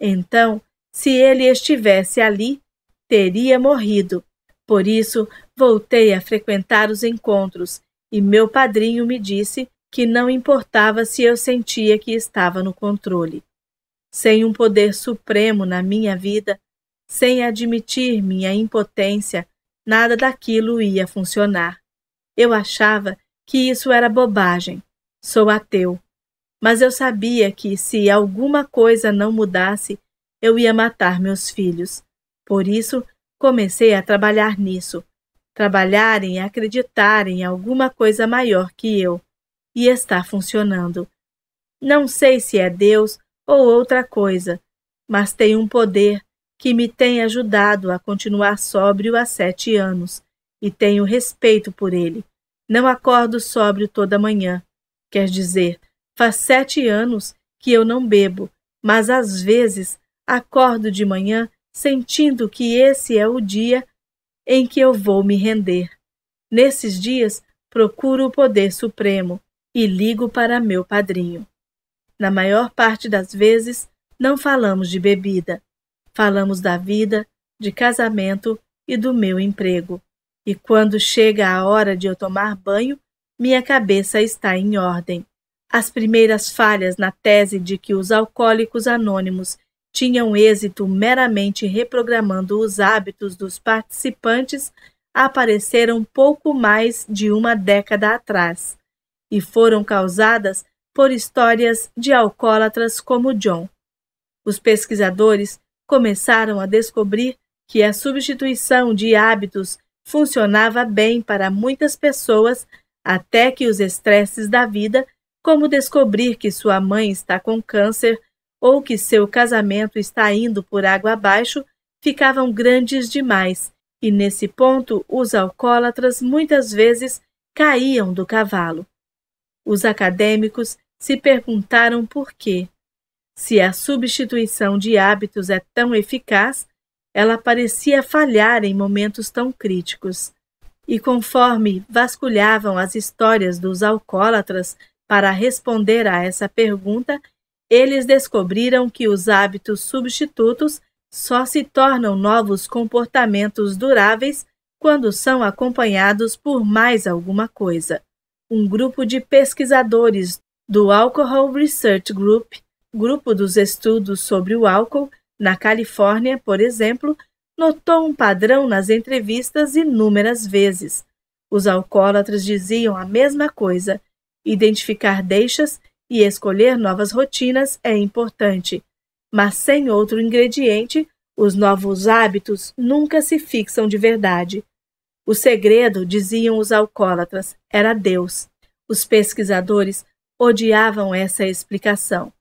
Então, se ele estivesse ali, teria morrido. Por isso, voltei a frequentar os encontros e meu padrinho me disse que não importava se eu sentia que estava no controle. Sem um poder supremo na minha vida, sem admitir minha impotência, nada daquilo ia funcionar. Eu achava que isso era bobagem. Sou ateu. Mas eu sabia que se alguma coisa não mudasse, eu ia matar meus filhos. Por isso, comecei a trabalhar nisso. Trabalhar em acreditar em alguma coisa maior que eu e está funcionando. Não sei se é Deus ou outra coisa, mas tem um poder que me tem ajudado a continuar sóbrio há sete anos e tenho respeito por ele. Não acordo sóbrio toda manhã. Quer dizer, faz sete anos que eu não bebo, mas às vezes acordo de manhã sentindo que esse é o dia em que eu vou me render. Nesses dias, procuro o poder supremo, e ligo para meu padrinho. Na maior parte das vezes, não falamos de bebida. Falamos da vida, de casamento e do meu emprego. E quando chega a hora de eu tomar banho, minha cabeça está em ordem. As primeiras falhas na tese de que os alcoólicos anônimos tinham êxito meramente reprogramando os hábitos dos participantes apareceram pouco mais de uma década atrás e foram causadas por histórias de alcoólatras como John. Os pesquisadores começaram a descobrir que a substituição de hábitos funcionava bem para muitas pessoas até que os estresses da vida, como descobrir que sua mãe está com câncer ou que seu casamento está indo por água abaixo, ficavam grandes demais, e nesse ponto os alcoólatras muitas vezes caíam do cavalo. Os acadêmicos se perguntaram por quê. Se a substituição de hábitos é tão eficaz, ela parecia falhar em momentos tão críticos. E conforme vasculhavam as histórias dos alcoólatras para responder a essa pergunta, eles descobriram que os hábitos substitutos só se tornam novos comportamentos duráveis quando são acompanhados por mais alguma coisa um grupo de pesquisadores do Alcohol Research Group, grupo dos estudos sobre o álcool, na Califórnia, por exemplo, notou um padrão nas entrevistas inúmeras vezes. Os alcoólatras diziam a mesma coisa. Identificar deixas e escolher novas rotinas é importante, mas sem outro ingrediente, os novos hábitos nunca se fixam de verdade. O segredo, diziam os alcoólatras, era Deus. Os pesquisadores odiavam essa explicação.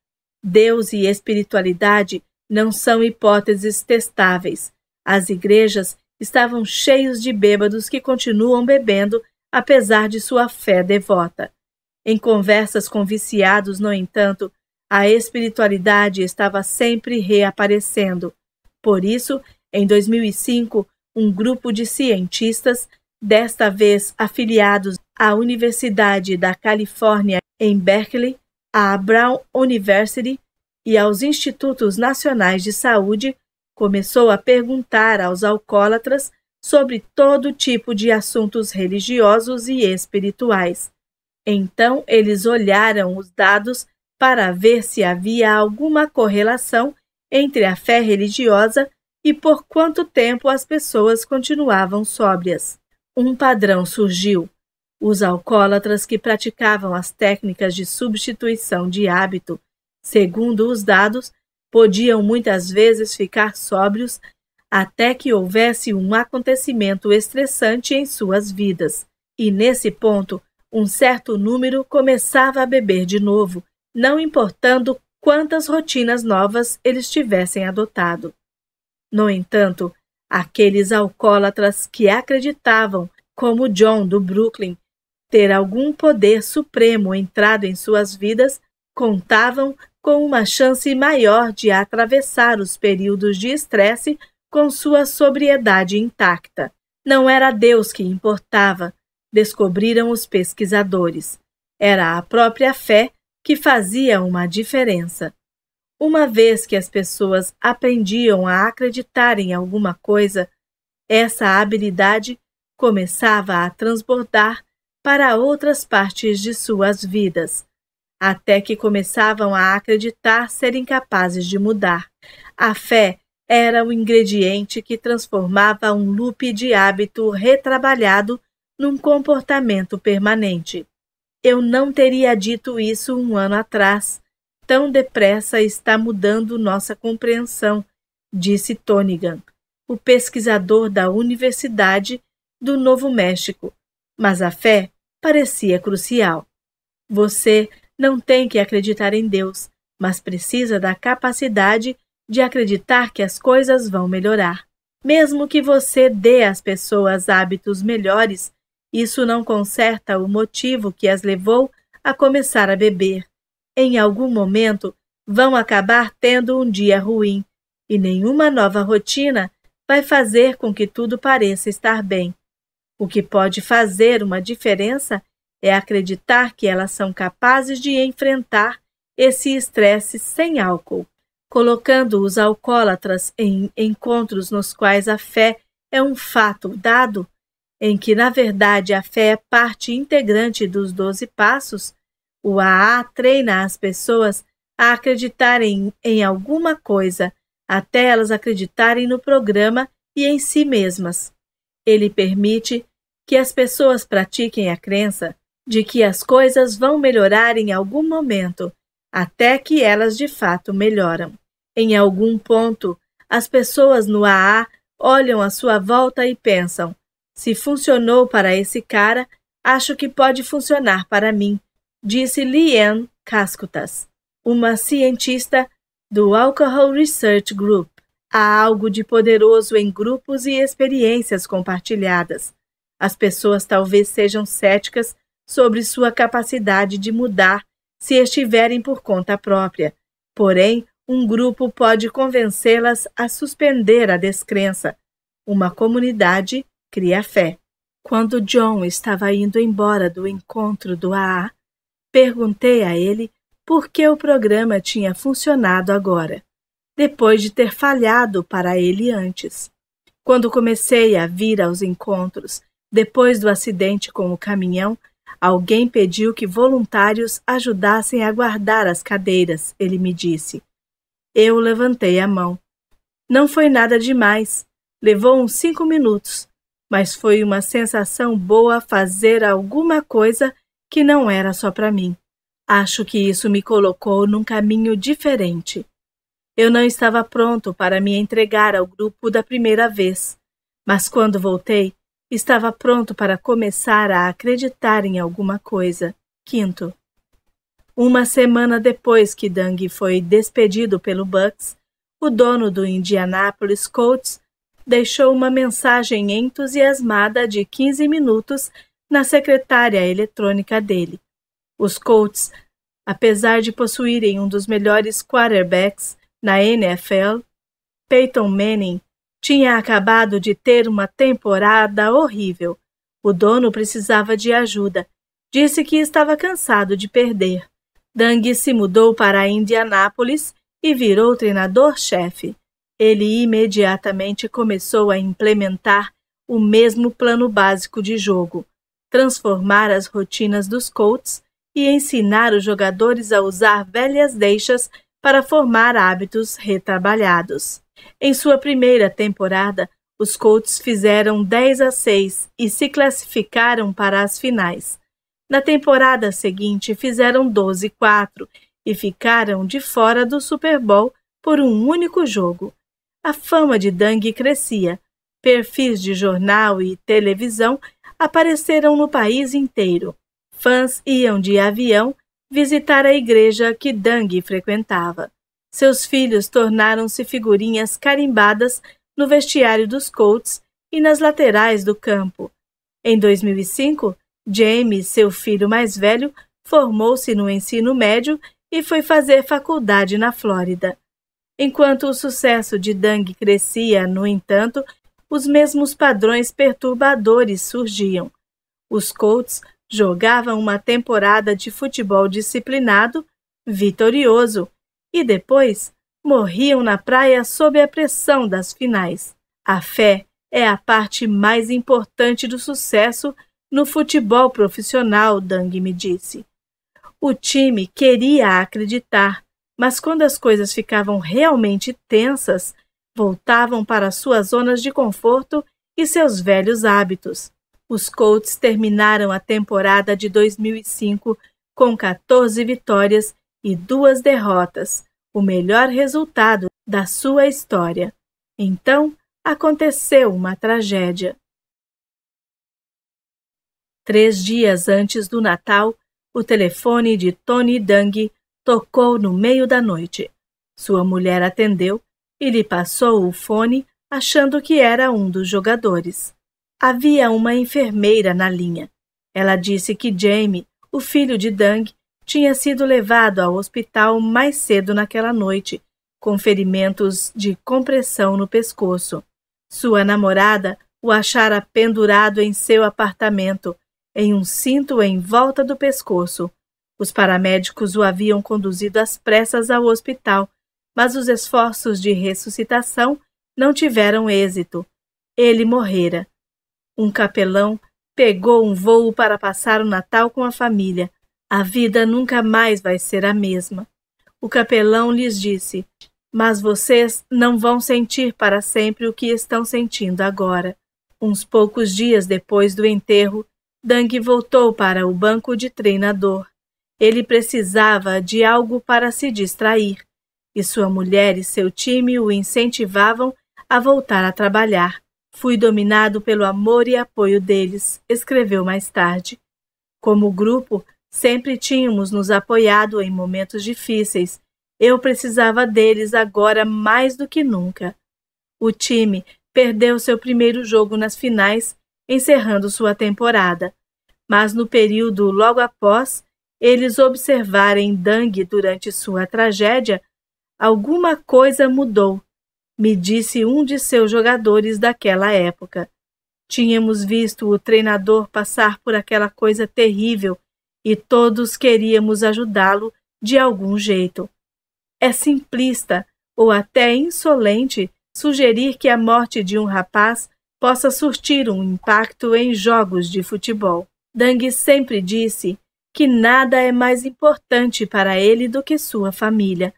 Deus e espiritualidade não são hipóteses testáveis. As igrejas estavam cheios de bêbados que continuam bebendo apesar de sua fé devota. Em conversas com viciados, no entanto, a espiritualidade estava sempre reaparecendo. Por isso, em 2005, um grupo de cientistas, desta vez afiliados à Universidade da Califórnia em Berkeley, à Brown University e aos Institutos Nacionais de Saúde, começou a perguntar aos alcoólatras sobre todo tipo de assuntos religiosos e espirituais. Então eles olharam os dados para ver se havia alguma correlação entre a fé religiosa e por quanto tempo as pessoas continuavam sóbrias. Um padrão surgiu. Os alcoólatras que praticavam as técnicas de substituição de hábito, segundo os dados, podiam muitas vezes ficar sóbrios até que houvesse um acontecimento estressante em suas vidas. E nesse ponto, um certo número começava a beber de novo, não importando quantas rotinas novas eles tivessem adotado. No entanto, aqueles alcoólatras que acreditavam, como John do Brooklyn, ter algum poder supremo entrado em suas vidas, contavam com uma chance maior de atravessar os períodos de estresse com sua sobriedade intacta. Não era Deus que importava, descobriram os pesquisadores. Era a própria fé que fazia uma diferença. Uma vez que as pessoas aprendiam a acreditar em alguma coisa, essa habilidade começava a transbordar para outras partes de suas vidas, até que começavam a acreditar serem capazes de mudar. A fé era o ingrediente que transformava um loop de hábito retrabalhado num comportamento permanente. Eu não teria dito isso um ano atrás, tão depressa está mudando nossa compreensão, disse Tonigan, o pesquisador da Universidade do Novo México. Mas a fé parecia crucial. Você não tem que acreditar em Deus, mas precisa da capacidade de acreditar que as coisas vão melhorar. Mesmo que você dê às pessoas hábitos melhores, isso não conserta o motivo que as levou a começar a beber em algum momento, vão acabar tendo um dia ruim, e nenhuma nova rotina vai fazer com que tudo pareça estar bem. O que pode fazer uma diferença é acreditar que elas são capazes de enfrentar esse estresse sem álcool, colocando os alcoólatras em encontros nos quais a fé é um fato dado, em que, na verdade, a fé é parte integrante dos doze passos, o AA treina as pessoas a acreditarem em alguma coisa até elas acreditarem no programa e em si mesmas. Ele permite que as pessoas pratiquem a crença de que as coisas vão melhorar em algum momento, até que elas de fato melhoram. Em algum ponto, as pessoas no AA olham à sua volta e pensam: se funcionou para esse cara, acho que pode funcionar para mim disse Liane Cascutas, uma cientista do Alcohol Research Group. Há algo de poderoso em grupos e experiências compartilhadas. As pessoas talvez sejam céticas sobre sua capacidade de mudar se estiverem por conta própria. Porém, um grupo pode convencê-las a suspender a descrença. Uma comunidade cria fé. Quando John estava indo embora do encontro do AA, Perguntei a ele por que o programa tinha funcionado agora, depois de ter falhado para ele antes. Quando comecei a vir aos encontros, depois do acidente com o caminhão, alguém pediu que voluntários ajudassem a guardar as cadeiras, ele me disse. Eu levantei a mão. Não foi nada demais. Levou uns cinco minutos, mas foi uma sensação boa fazer alguma coisa que não era só para mim. Acho que isso me colocou num caminho diferente. Eu não estava pronto para me entregar ao grupo da primeira vez, mas quando voltei, estava pronto para começar a acreditar em alguma coisa. Quinto. Uma semana depois que Dang foi despedido pelo Bucks, o dono do Indianapolis Colts deixou uma mensagem entusiasmada de 15 minutos na secretária eletrônica dele. Os Colts, apesar de possuírem um dos melhores quarterbacks na NFL, Peyton Manning tinha acabado de ter uma temporada horrível. O dono precisava de ajuda. Disse que estava cansado de perder. Dang se mudou para Indianápolis e virou treinador-chefe. Ele imediatamente começou a implementar o mesmo plano básico de jogo transformar as rotinas dos coaches e ensinar os jogadores a usar velhas deixas para formar hábitos retrabalhados. Em sua primeira temporada, os Colts fizeram 10 a 6 e se classificaram para as finais. Na temporada seguinte, fizeram 12 a 4 e ficaram de fora do Super Bowl por um único jogo. A fama de Dang crescia. Perfis de jornal e televisão apareceram no país inteiro. Fãs iam de avião visitar a igreja que Dang frequentava. Seus filhos tornaram-se figurinhas carimbadas no vestiário dos Colts e nas laterais do campo. Em 2005, James, seu filho mais velho, formou-se no ensino médio e foi fazer faculdade na Flórida. Enquanto o sucesso de Dang crescia, no entanto, os mesmos padrões perturbadores surgiam. Os Colts jogavam uma temporada de futebol disciplinado, vitorioso, e depois morriam na praia sob a pressão das finais. A fé é a parte mais importante do sucesso no futebol profissional, Dang me disse. O time queria acreditar, mas quando as coisas ficavam realmente tensas, Voltavam para suas zonas de conforto e seus velhos hábitos. Os Colts terminaram a temporada de 2005 com 14 vitórias e duas derrotas, o melhor resultado da sua história. Então, aconteceu uma tragédia. Três dias antes do Natal, o telefone de Tony Dung tocou no meio da noite. Sua mulher atendeu ele passou o fone achando que era um dos jogadores. Havia uma enfermeira na linha. Ela disse que Jamie, o filho de Dang, tinha sido levado ao hospital mais cedo naquela noite, com ferimentos de compressão no pescoço. Sua namorada o achara pendurado em seu apartamento, em um cinto em volta do pescoço. Os paramédicos o haviam conduzido às pressas ao hospital mas os esforços de ressuscitação não tiveram êxito. Ele morrera. Um capelão pegou um voo para passar o Natal com a família. A vida nunca mais vai ser a mesma. O capelão lhes disse: Mas vocês não vão sentir para sempre o que estão sentindo agora. Uns poucos dias depois do enterro, Dang voltou para o banco de treinador. Ele precisava de algo para se distrair e sua mulher e seu time o incentivavam a voltar a trabalhar. Fui dominado pelo amor e apoio deles, escreveu mais tarde. Como grupo, sempre tínhamos nos apoiado em momentos difíceis. Eu precisava deles agora mais do que nunca. O time perdeu seu primeiro jogo nas finais, encerrando sua temporada. Mas no período logo após eles observarem Dang durante sua tragédia, Alguma coisa mudou, me disse um de seus jogadores daquela época. Tínhamos visto o treinador passar por aquela coisa terrível e todos queríamos ajudá-lo de algum jeito. É simplista ou até insolente sugerir que a morte de um rapaz possa surtir um impacto em jogos de futebol. Dang sempre disse que nada é mais importante para ele do que sua família.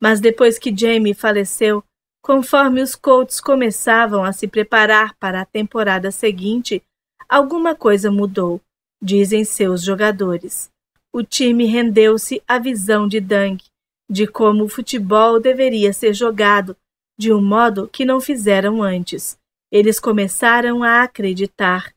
Mas depois que Jamie faleceu, conforme os Colts começavam a se preparar para a temporada seguinte, alguma coisa mudou, dizem seus jogadores. O time rendeu-se à visão de Dang, de como o futebol deveria ser jogado, de um modo que não fizeram antes. Eles começaram a acreditar.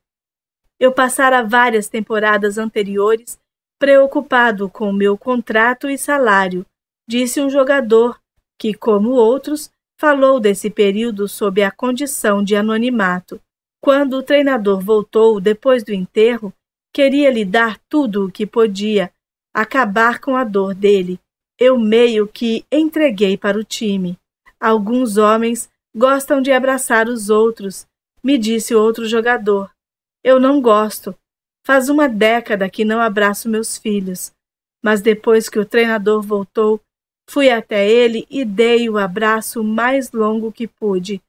Eu passara várias temporadas anteriores preocupado com meu contrato e salário, disse um jogador que, como outros, falou desse período sob a condição de anonimato. Quando o treinador voltou depois do enterro, queria lhe dar tudo o que podia, acabar com a dor dele. Eu meio que entreguei para o time. Alguns homens gostam de abraçar os outros, me disse outro jogador. Eu não gosto. Faz uma década que não abraço meus filhos. Mas depois que o treinador voltou, Fui até ele e dei o abraço mais longo que pude,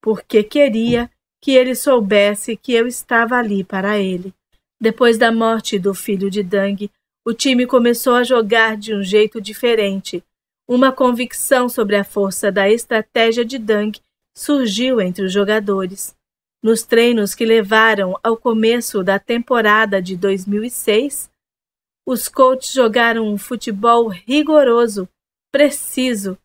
porque queria que ele soubesse que eu estava ali para ele. Depois da morte do filho de Dang, o time começou a jogar de um jeito diferente. Uma convicção sobre a força da estratégia de Dang surgiu entre os jogadores. Nos treinos que levaram ao começo da temporada de 2006, os coaches jogaram um futebol rigoroso preciso.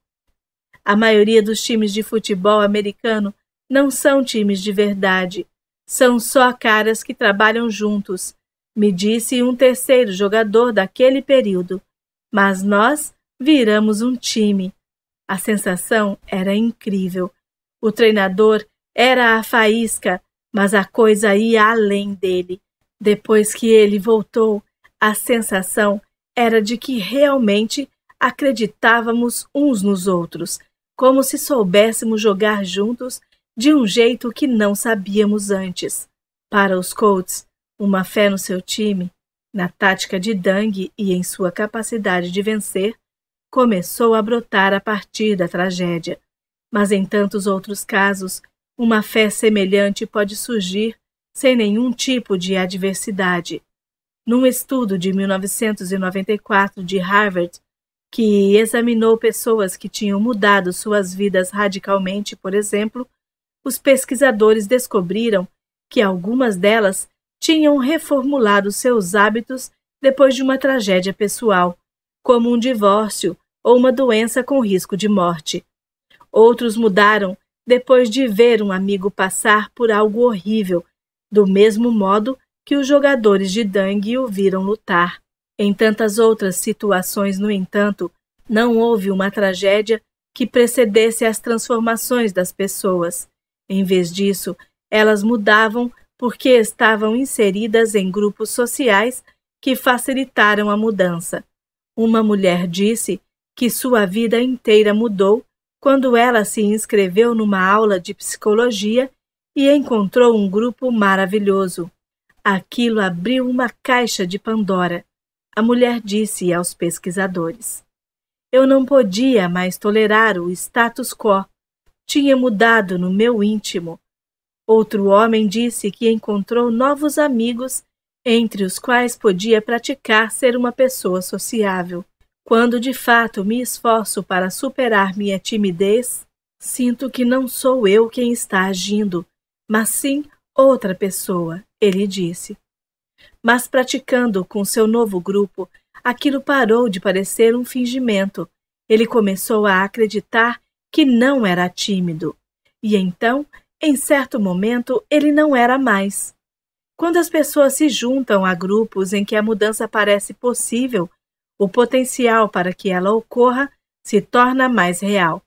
A maioria dos times de futebol americano não são times de verdade, são só caras que trabalham juntos, me disse um terceiro jogador daquele período. Mas nós viramos um time. A sensação era incrível. O treinador era a faísca, mas a coisa ia além dele. Depois que ele voltou, a sensação era de que realmente acreditávamos uns nos outros, como se soubéssemos jogar juntos de um jeito que não sabíamos antes. Para os Colts, uma fé no seu time, na tática de Dang e em sua capacidade de vencer, começou a brotar a partir da tragédia. Mas em tantos outros casos, uma fé semelhante pode surgir sem nenhum tipo de adversidade. Num estudo de 1994 de Harvard que examinou pessoas que tinham mudado suas vidas radicalmente, por exemplo, os pesquisadores descobriram que algumas delas tinham reformulado seus hábitos depois de uma tragédia pessoal, como um divórcio ou uma doença com risco de morte. Outros mudaram depois de ver um amigo passar por algo horrível, do mesmo modo que os jogadores de Dang o viram lutar. Em tantas outras situações, no entanto, não houve uma tragédia que precedesse as transformações das pessoas. Em vez disso, elas mudavam porque estavam inseridas em grupos sociais que facilitaram a mudança. Uma mulher disse que sua vida inteira mudou quando ela se inscreveu numa aula de psicologia e encontrou um grupo maravilhoso. Aquilo abriu uma caixa de Pandora. A mulher disse aos pesquisadores: Eu não podia mais tolerar o status quo. Tinha mudado no meu íntimo. Outro homem disse que encontrou novos amigos, entre os quais podia praticar ser uma pessoa sociável. Quando de fato me esforço para superar minha timidez, sinto que não sou eu quem está agindo, mas sim outra pessoa, ele disse. Mas praticando com seu novo grupo, aquilo parou de parecer um fingimento. Ele começou a acreditar que não era tímido. E então, em certo momento, ele não era mais. Quando as pessoas se juntam a grupos em que a mudança parece possível, o potencial para que ela ocorra se torna mais real.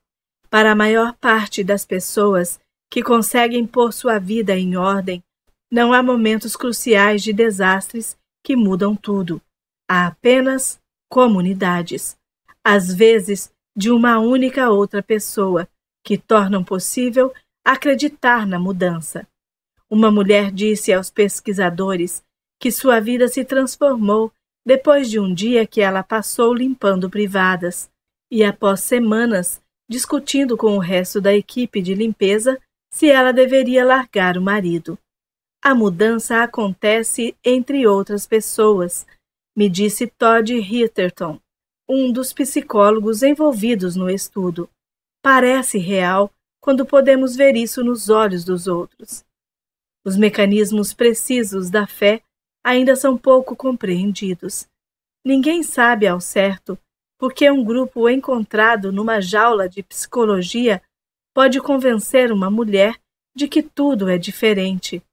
Para a maior parte das pessoas que conseguem pôr sua vida em ordem, não há momentos cruciais de desastres que mudam tudo. Há apenas comunidades, às vezes de uma única outra pessoa, que tornam possível acreditar na mudança. Uma mulher disse aos pesquisadores que sua vida se transformou depois de um dia que ela passou limpando privadas e após semanas discutindo com o resto da equipe de limpeza se ela deveria largar o marido. A mudança acontece entre outras pessoas, me disse Todd Hitterton, um dos psicólogos envolvidos no estudo. Parece real quando podemos ver isso nos olhos dos outros. Os mecanismos precisos da fé ainda são pouco compreendidos. Ninguém sabe ao certo por que um grupo encontrado numa jaula de psicologia pode convencer uma mulher de que tudo é diferente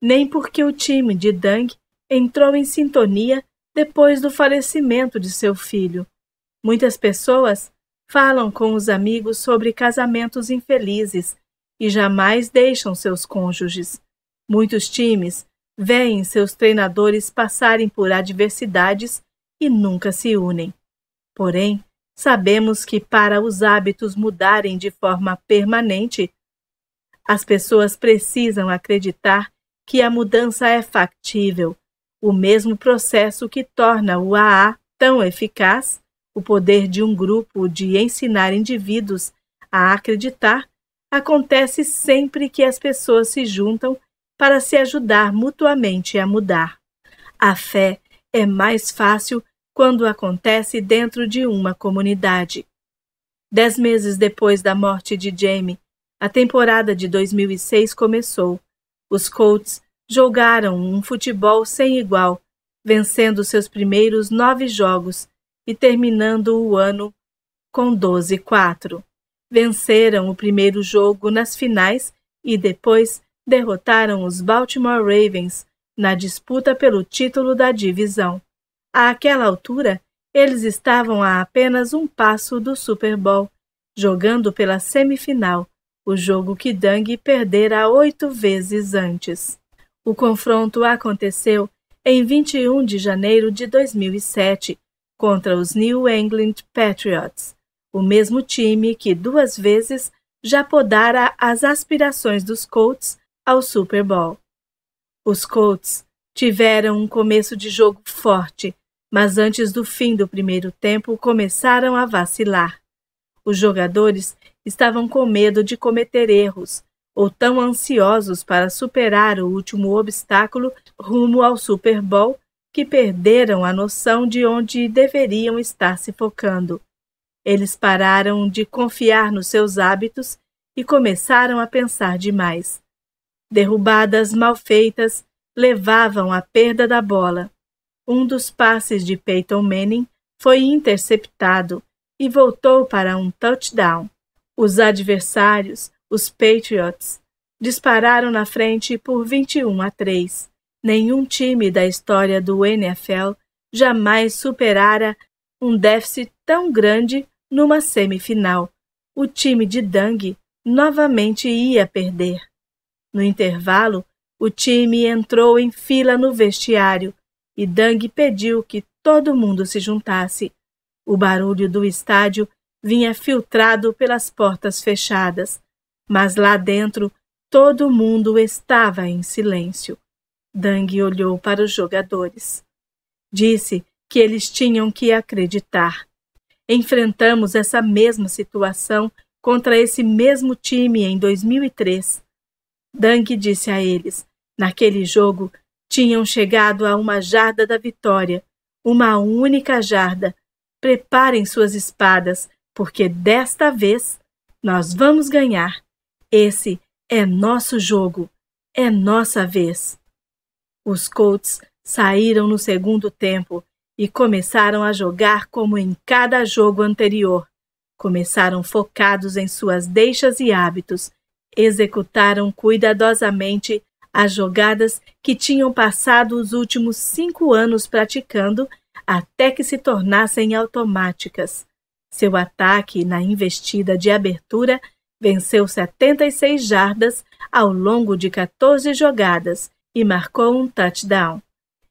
nem porque o time de Dang entrou em sintonia depois do falecimento de seu filho. Muitas pessoas falam com os amigos sobre casamentos infelizes e jamais deixam seus cônjuges. Muitos times veem seus treinadores passarem por adversidades e nunca se unem. Porém, sabemos que para os hábitos mudarem de forma permanente, as pessoas precisam acreditar que a mudança é factível. O mesmo processo que torna o AA tão eficaz, o poder de um grupo de ensinar indivíduos a acreditar, acontece sempre que as pessoas se juntam para se ajudar mutuamente a mudar. A fé é mais fácil quando acontece dentro de uma comunidade. Dez meses depois da morte de Jamie, a temporada de 2006 começou os Colts jogaram um futebol sem igual, vencendo seus primeiros nove jogos e terminando o ano com 12-4. Venceram o primeiro jogo nas finais e depois derrotaram os Baltimore Ravens na disputa pelo título da divisão. Àquela altura, eles estavam a apenas um passo do Super Bowl, jogando pela semifinal o jogo que Dung perdera oito vezes antes. O confronto aconteceu em 21 de janeiro de 2007 contra os New England Patriots, o mesmo time que duas vezes já podara as aspirações dos Colts ao Super Bowl. Os Colts tiveram um começo de jogo forte, mas antes do fim do primeiro tempo começaram a vacilar. Os jogadores estavam com medo de cometer erros ou tão ansiosos para superar o último obstáculo rumo ao Super Bowl que perderam a noção de onde deveriam estar se focando. Eles pararam de confiar nos seus hábitos e começaram a pensar demais. Derrubadas mal feitas levavam à perda da bola. Um dos passes de Peyton Manning foi interceptado e voltou para um touchdown. Os adversários, os Patriots, dispararam na frente por 21 a 3. Nenhum time da história do NFL jamais superara um déficit tão grande numa semifinal. O time de Dang novamente ia perder. No intervalo, o time entrou em fila no vestiário e Dang pediu que todo mundo se juntasse. O barulho do estádio vinha filtrado pelas portas fechadas, mas lá dentro todo mundo estava em silêncio. Dang olhou para os jogadores. Disse que eles tinham que acreditar. Enfrentamos essa mesma situação contra esse mesmo time em 2003. Dang disse a eles: naquele jogo tinham chegado a uma jarda da vitória, uma única jarda. Preparem suas espadas, porque desta vez nós vamos ganhar. Esse é nosso jogo, é nossa vez. Os Colts saíram no segundo tempo e começaram a jogar como em cada jogo anterior. Começaram focados em suas deixas e hábitos, executaram cuidadosamente as jogadas que tinham passado os últimos cinco anos praticando até que se tornassem automáticas. Seu ataque na investida de abertura venceu 76 jardas ao longo de 14 jogadas e marcou um touchdown.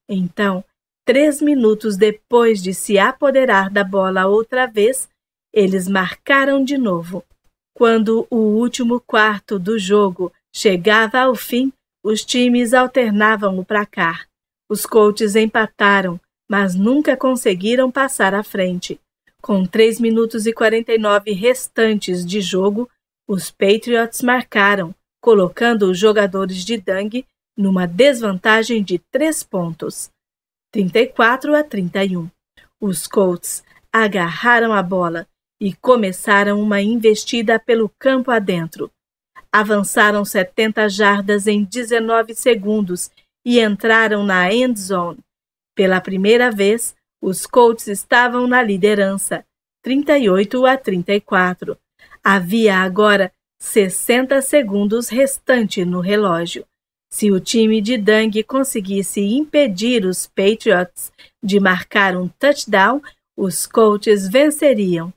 Então, três minutos depois de se apoderar da bola outra vez, eles marcaram de novo. Quando o último quarto do jogo chegava ao fim, os times alternavam o placar. Os coaches empataram, mas nunca conseguiram passar à frente. Com 3 minutos e 49 restantes de jogo, os Patriots marcaram, colocando os jogadores de Dang numa desvantagem de 3 pontos, 34 a 31. Os Colts agarraram a bola e começaram uma investida pelo campo adentro. Avançaram 70 jardas em 19 segundos e entraram na end zone. Pela primeira vez, os Colts estavam na liderança, 38 a 34. Havia agora 60 segundos restante no relógio. Se o time de Dang conseguisse impedir os Patriots de marcar um touchdown, os Colts venceriam.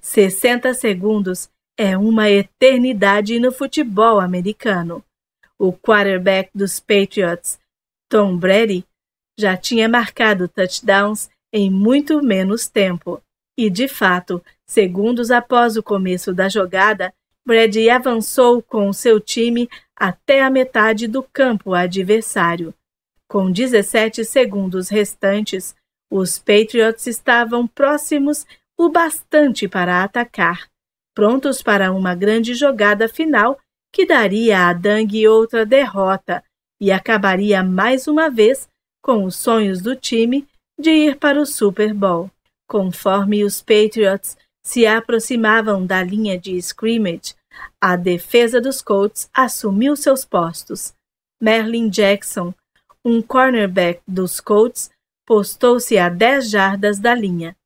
60 segundos é uma eternidade no futebol americano. O quarterback dos Patriots, Tom Brady, já tinha marcado touchdowns em muito menos tempo. E de fato, segundos após o começo da jogada, Brady avançou com seu time até a metade do campo adversário. Com 17 segundos restantes, os Patriots estavam próximos o bastante para atacar, prontos para uma grande jogada final que daria a Dang outra derrota e acabaria mais uma vez com os sonhos do time de ir para o Super Bowl. Conforme os Patriots se aproximavam da linha de scrimmage, a defesa dos Colts assumiu seus postos. Merlin Jackson, um cornerback dos Colts, postou-se a 10 jardas da linha.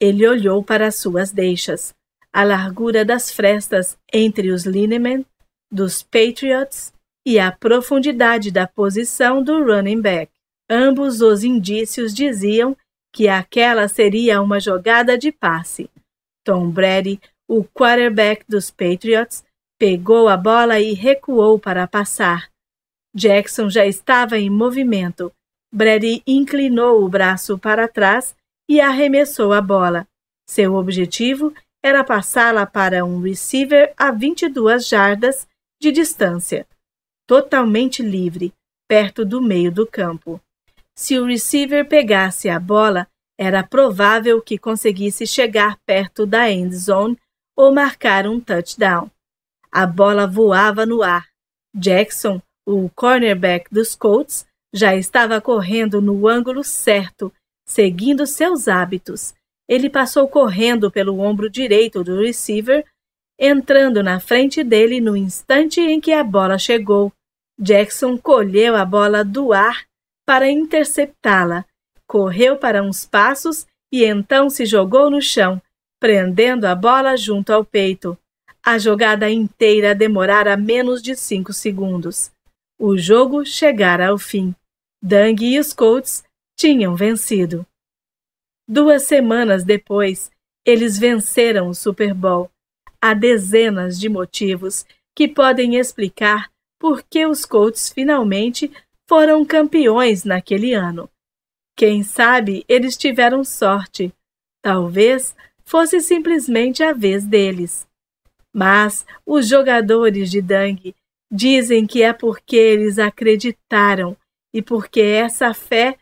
Ele olhou para suas deixas. A largura das frestas entre os linemen dos Patriots e a profundidade da posição do running back. Ambos os indícios diziam que aquela seria uma jogada de passe. Tom Brady, o quarterback dos Patriots, pegou a bola e recuou para passar. Jackson já estava em movimento. Brady inclinou o braço para trás e arremessou a bola. Seu objetivo era passá-la para um receiver a 22 jardas de distância, totalmente livre, perto do meio do campo. Se o receiver pegasse a bola, era provável que conseguisse chegar perto da end zone ou marcar um touchdown. A bola voava no ar. Jackson, o cornerback dos Colts, já estava correndo no ângulo certo, seguindo seus hábitos. Ele passou correndo pelo ombro direito do receiver, entrando na frente dele no instante em que a bola chegou. Jackson colheu a bola do ar para interceptá-la. Correu para uns passos e então se jogou no chão, prendendo a bola junto ao peito. A jogada inteira demorara menos de cinco segundos. O jogo chegara ao fim. Dang e os Colts tinham vencido. Duas semanas depois, eles venceram o Super Bowl. Há dezenas de motivos que podem explicar por que os Colts finalmente foram campeões naquele ano. Quem sabe eles tiveram sorte. Talvez fosse simplesmente a vez deles. Mas os jogadores de Dang dizem que é porque eles acreditaram e porque essa fé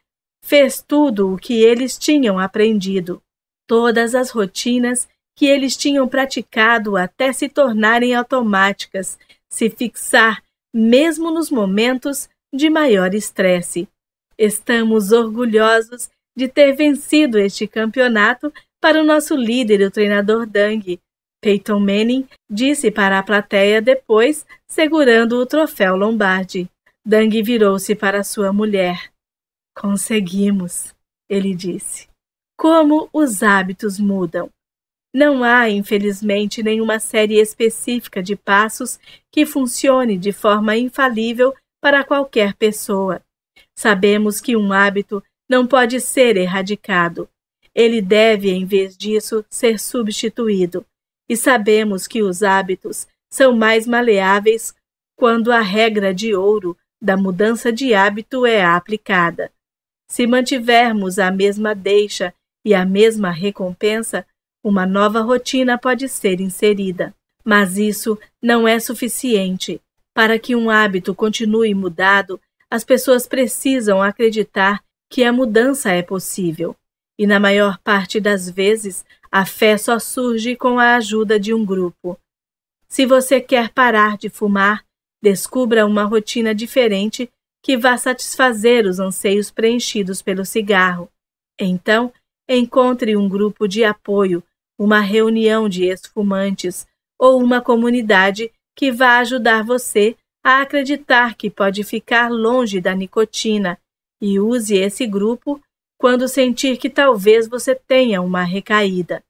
fez tudo o que eles tinham aprendido. Todas as rotinas que eles tinham praticado até se tornarem automáticas, se fixar mesmo nos momentos de maior estresse. Estamos orgulhosos de ter vencido este campeonato para o nosso líder, o treinador Dang. Peyton Manning disse para a plateia depois, segurando o troféu Lombardi. Dang virou-se para sua mulher. Conseguimos, ele disse. Como os hábitos mudam. Não há, infelizmente, nenhuma série específica de passos que funcione de forma infalível para qualquer pessoa. Sabemos que um hábito não pode ser erradicado. Ele deve, em vez disso, ser substituído. E sabemos que os hábitos são mais maleáveis quando a regra de ouro da mudança de hábito é aplicada. Se mantivermos a mesma deixa e a mesma recompensa, uma nova rotina pode ser inserida. Mas isso não é suficiente. Para que um hábito continue mudado, as pessoas precisam acreditar que a mudança é possível. E na maior parte das vezes, a fé só surge com a ajuda de um grupo. Se você quer parar de fumar, descubra uma rotina diferente que vá satisfazer os anseios preenchidos pelo cigarro. Então, encontre um grupo de apoio, uma reunião de ex-fumantes ou uma comunidade que vai ajudar você a acreditar que pode ficar longe da nicotina e use esse grupo quando sentir que talvez você tenha uma recaída.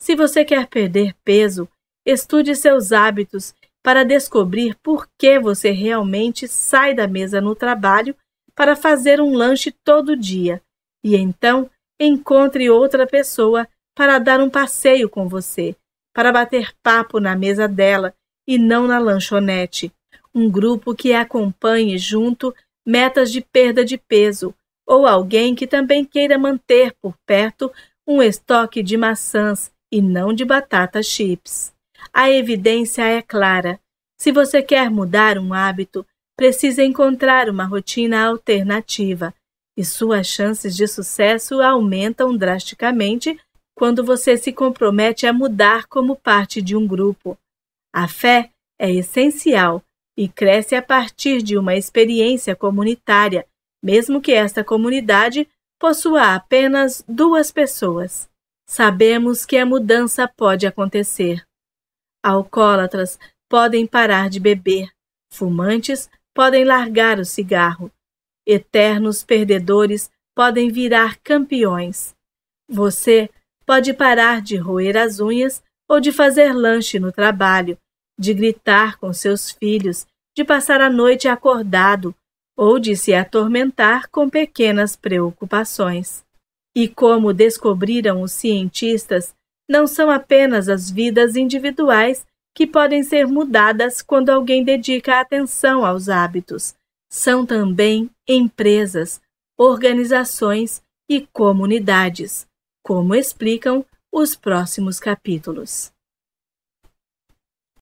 Se você quer perder peso, estude seus hábitos para descobrir por que você realmente sai da mesa no trabalho para fazer um lanche todo dia e então encontre outra pessoa para dar um passeio com você, para bater papo na mesa dela e não na lanchonete. Um grupo que acompanhe junto metas de perda de peso ou alguém que também queira manter por perto um estoque de maçãs e não de batata chips. A evidência é clara. Se você quer mudar um hábito, precisa encontrar uma rotina alternativa e suas chances de sucesso aumentam drasticamente quando você se compromete a mudar como parte de um grupo. A fé é essencial e cresce a partir de uma experiência comunitária, mesmo que esta comunidade possua apenas duas pessoas. Sabemos que a mudança pode acontecer. Alcoólatras podem parar de beber, fumantes podem largar o cigarro, eternos perdedores podem virar campeões. Você pode parar de roer as unhas ou de fazer lanche no trabalho de gritar com seus filhos, de passar a noite acordado ou de se atormentar com pequenas preocupações. E como descobriram os cientistas, não são apenas as vidas individuais que podem ser mudadas quando alguém dedica atenção aos hábitos. São também empresas, organizações e comunidades, como explicam os próximos capítulos.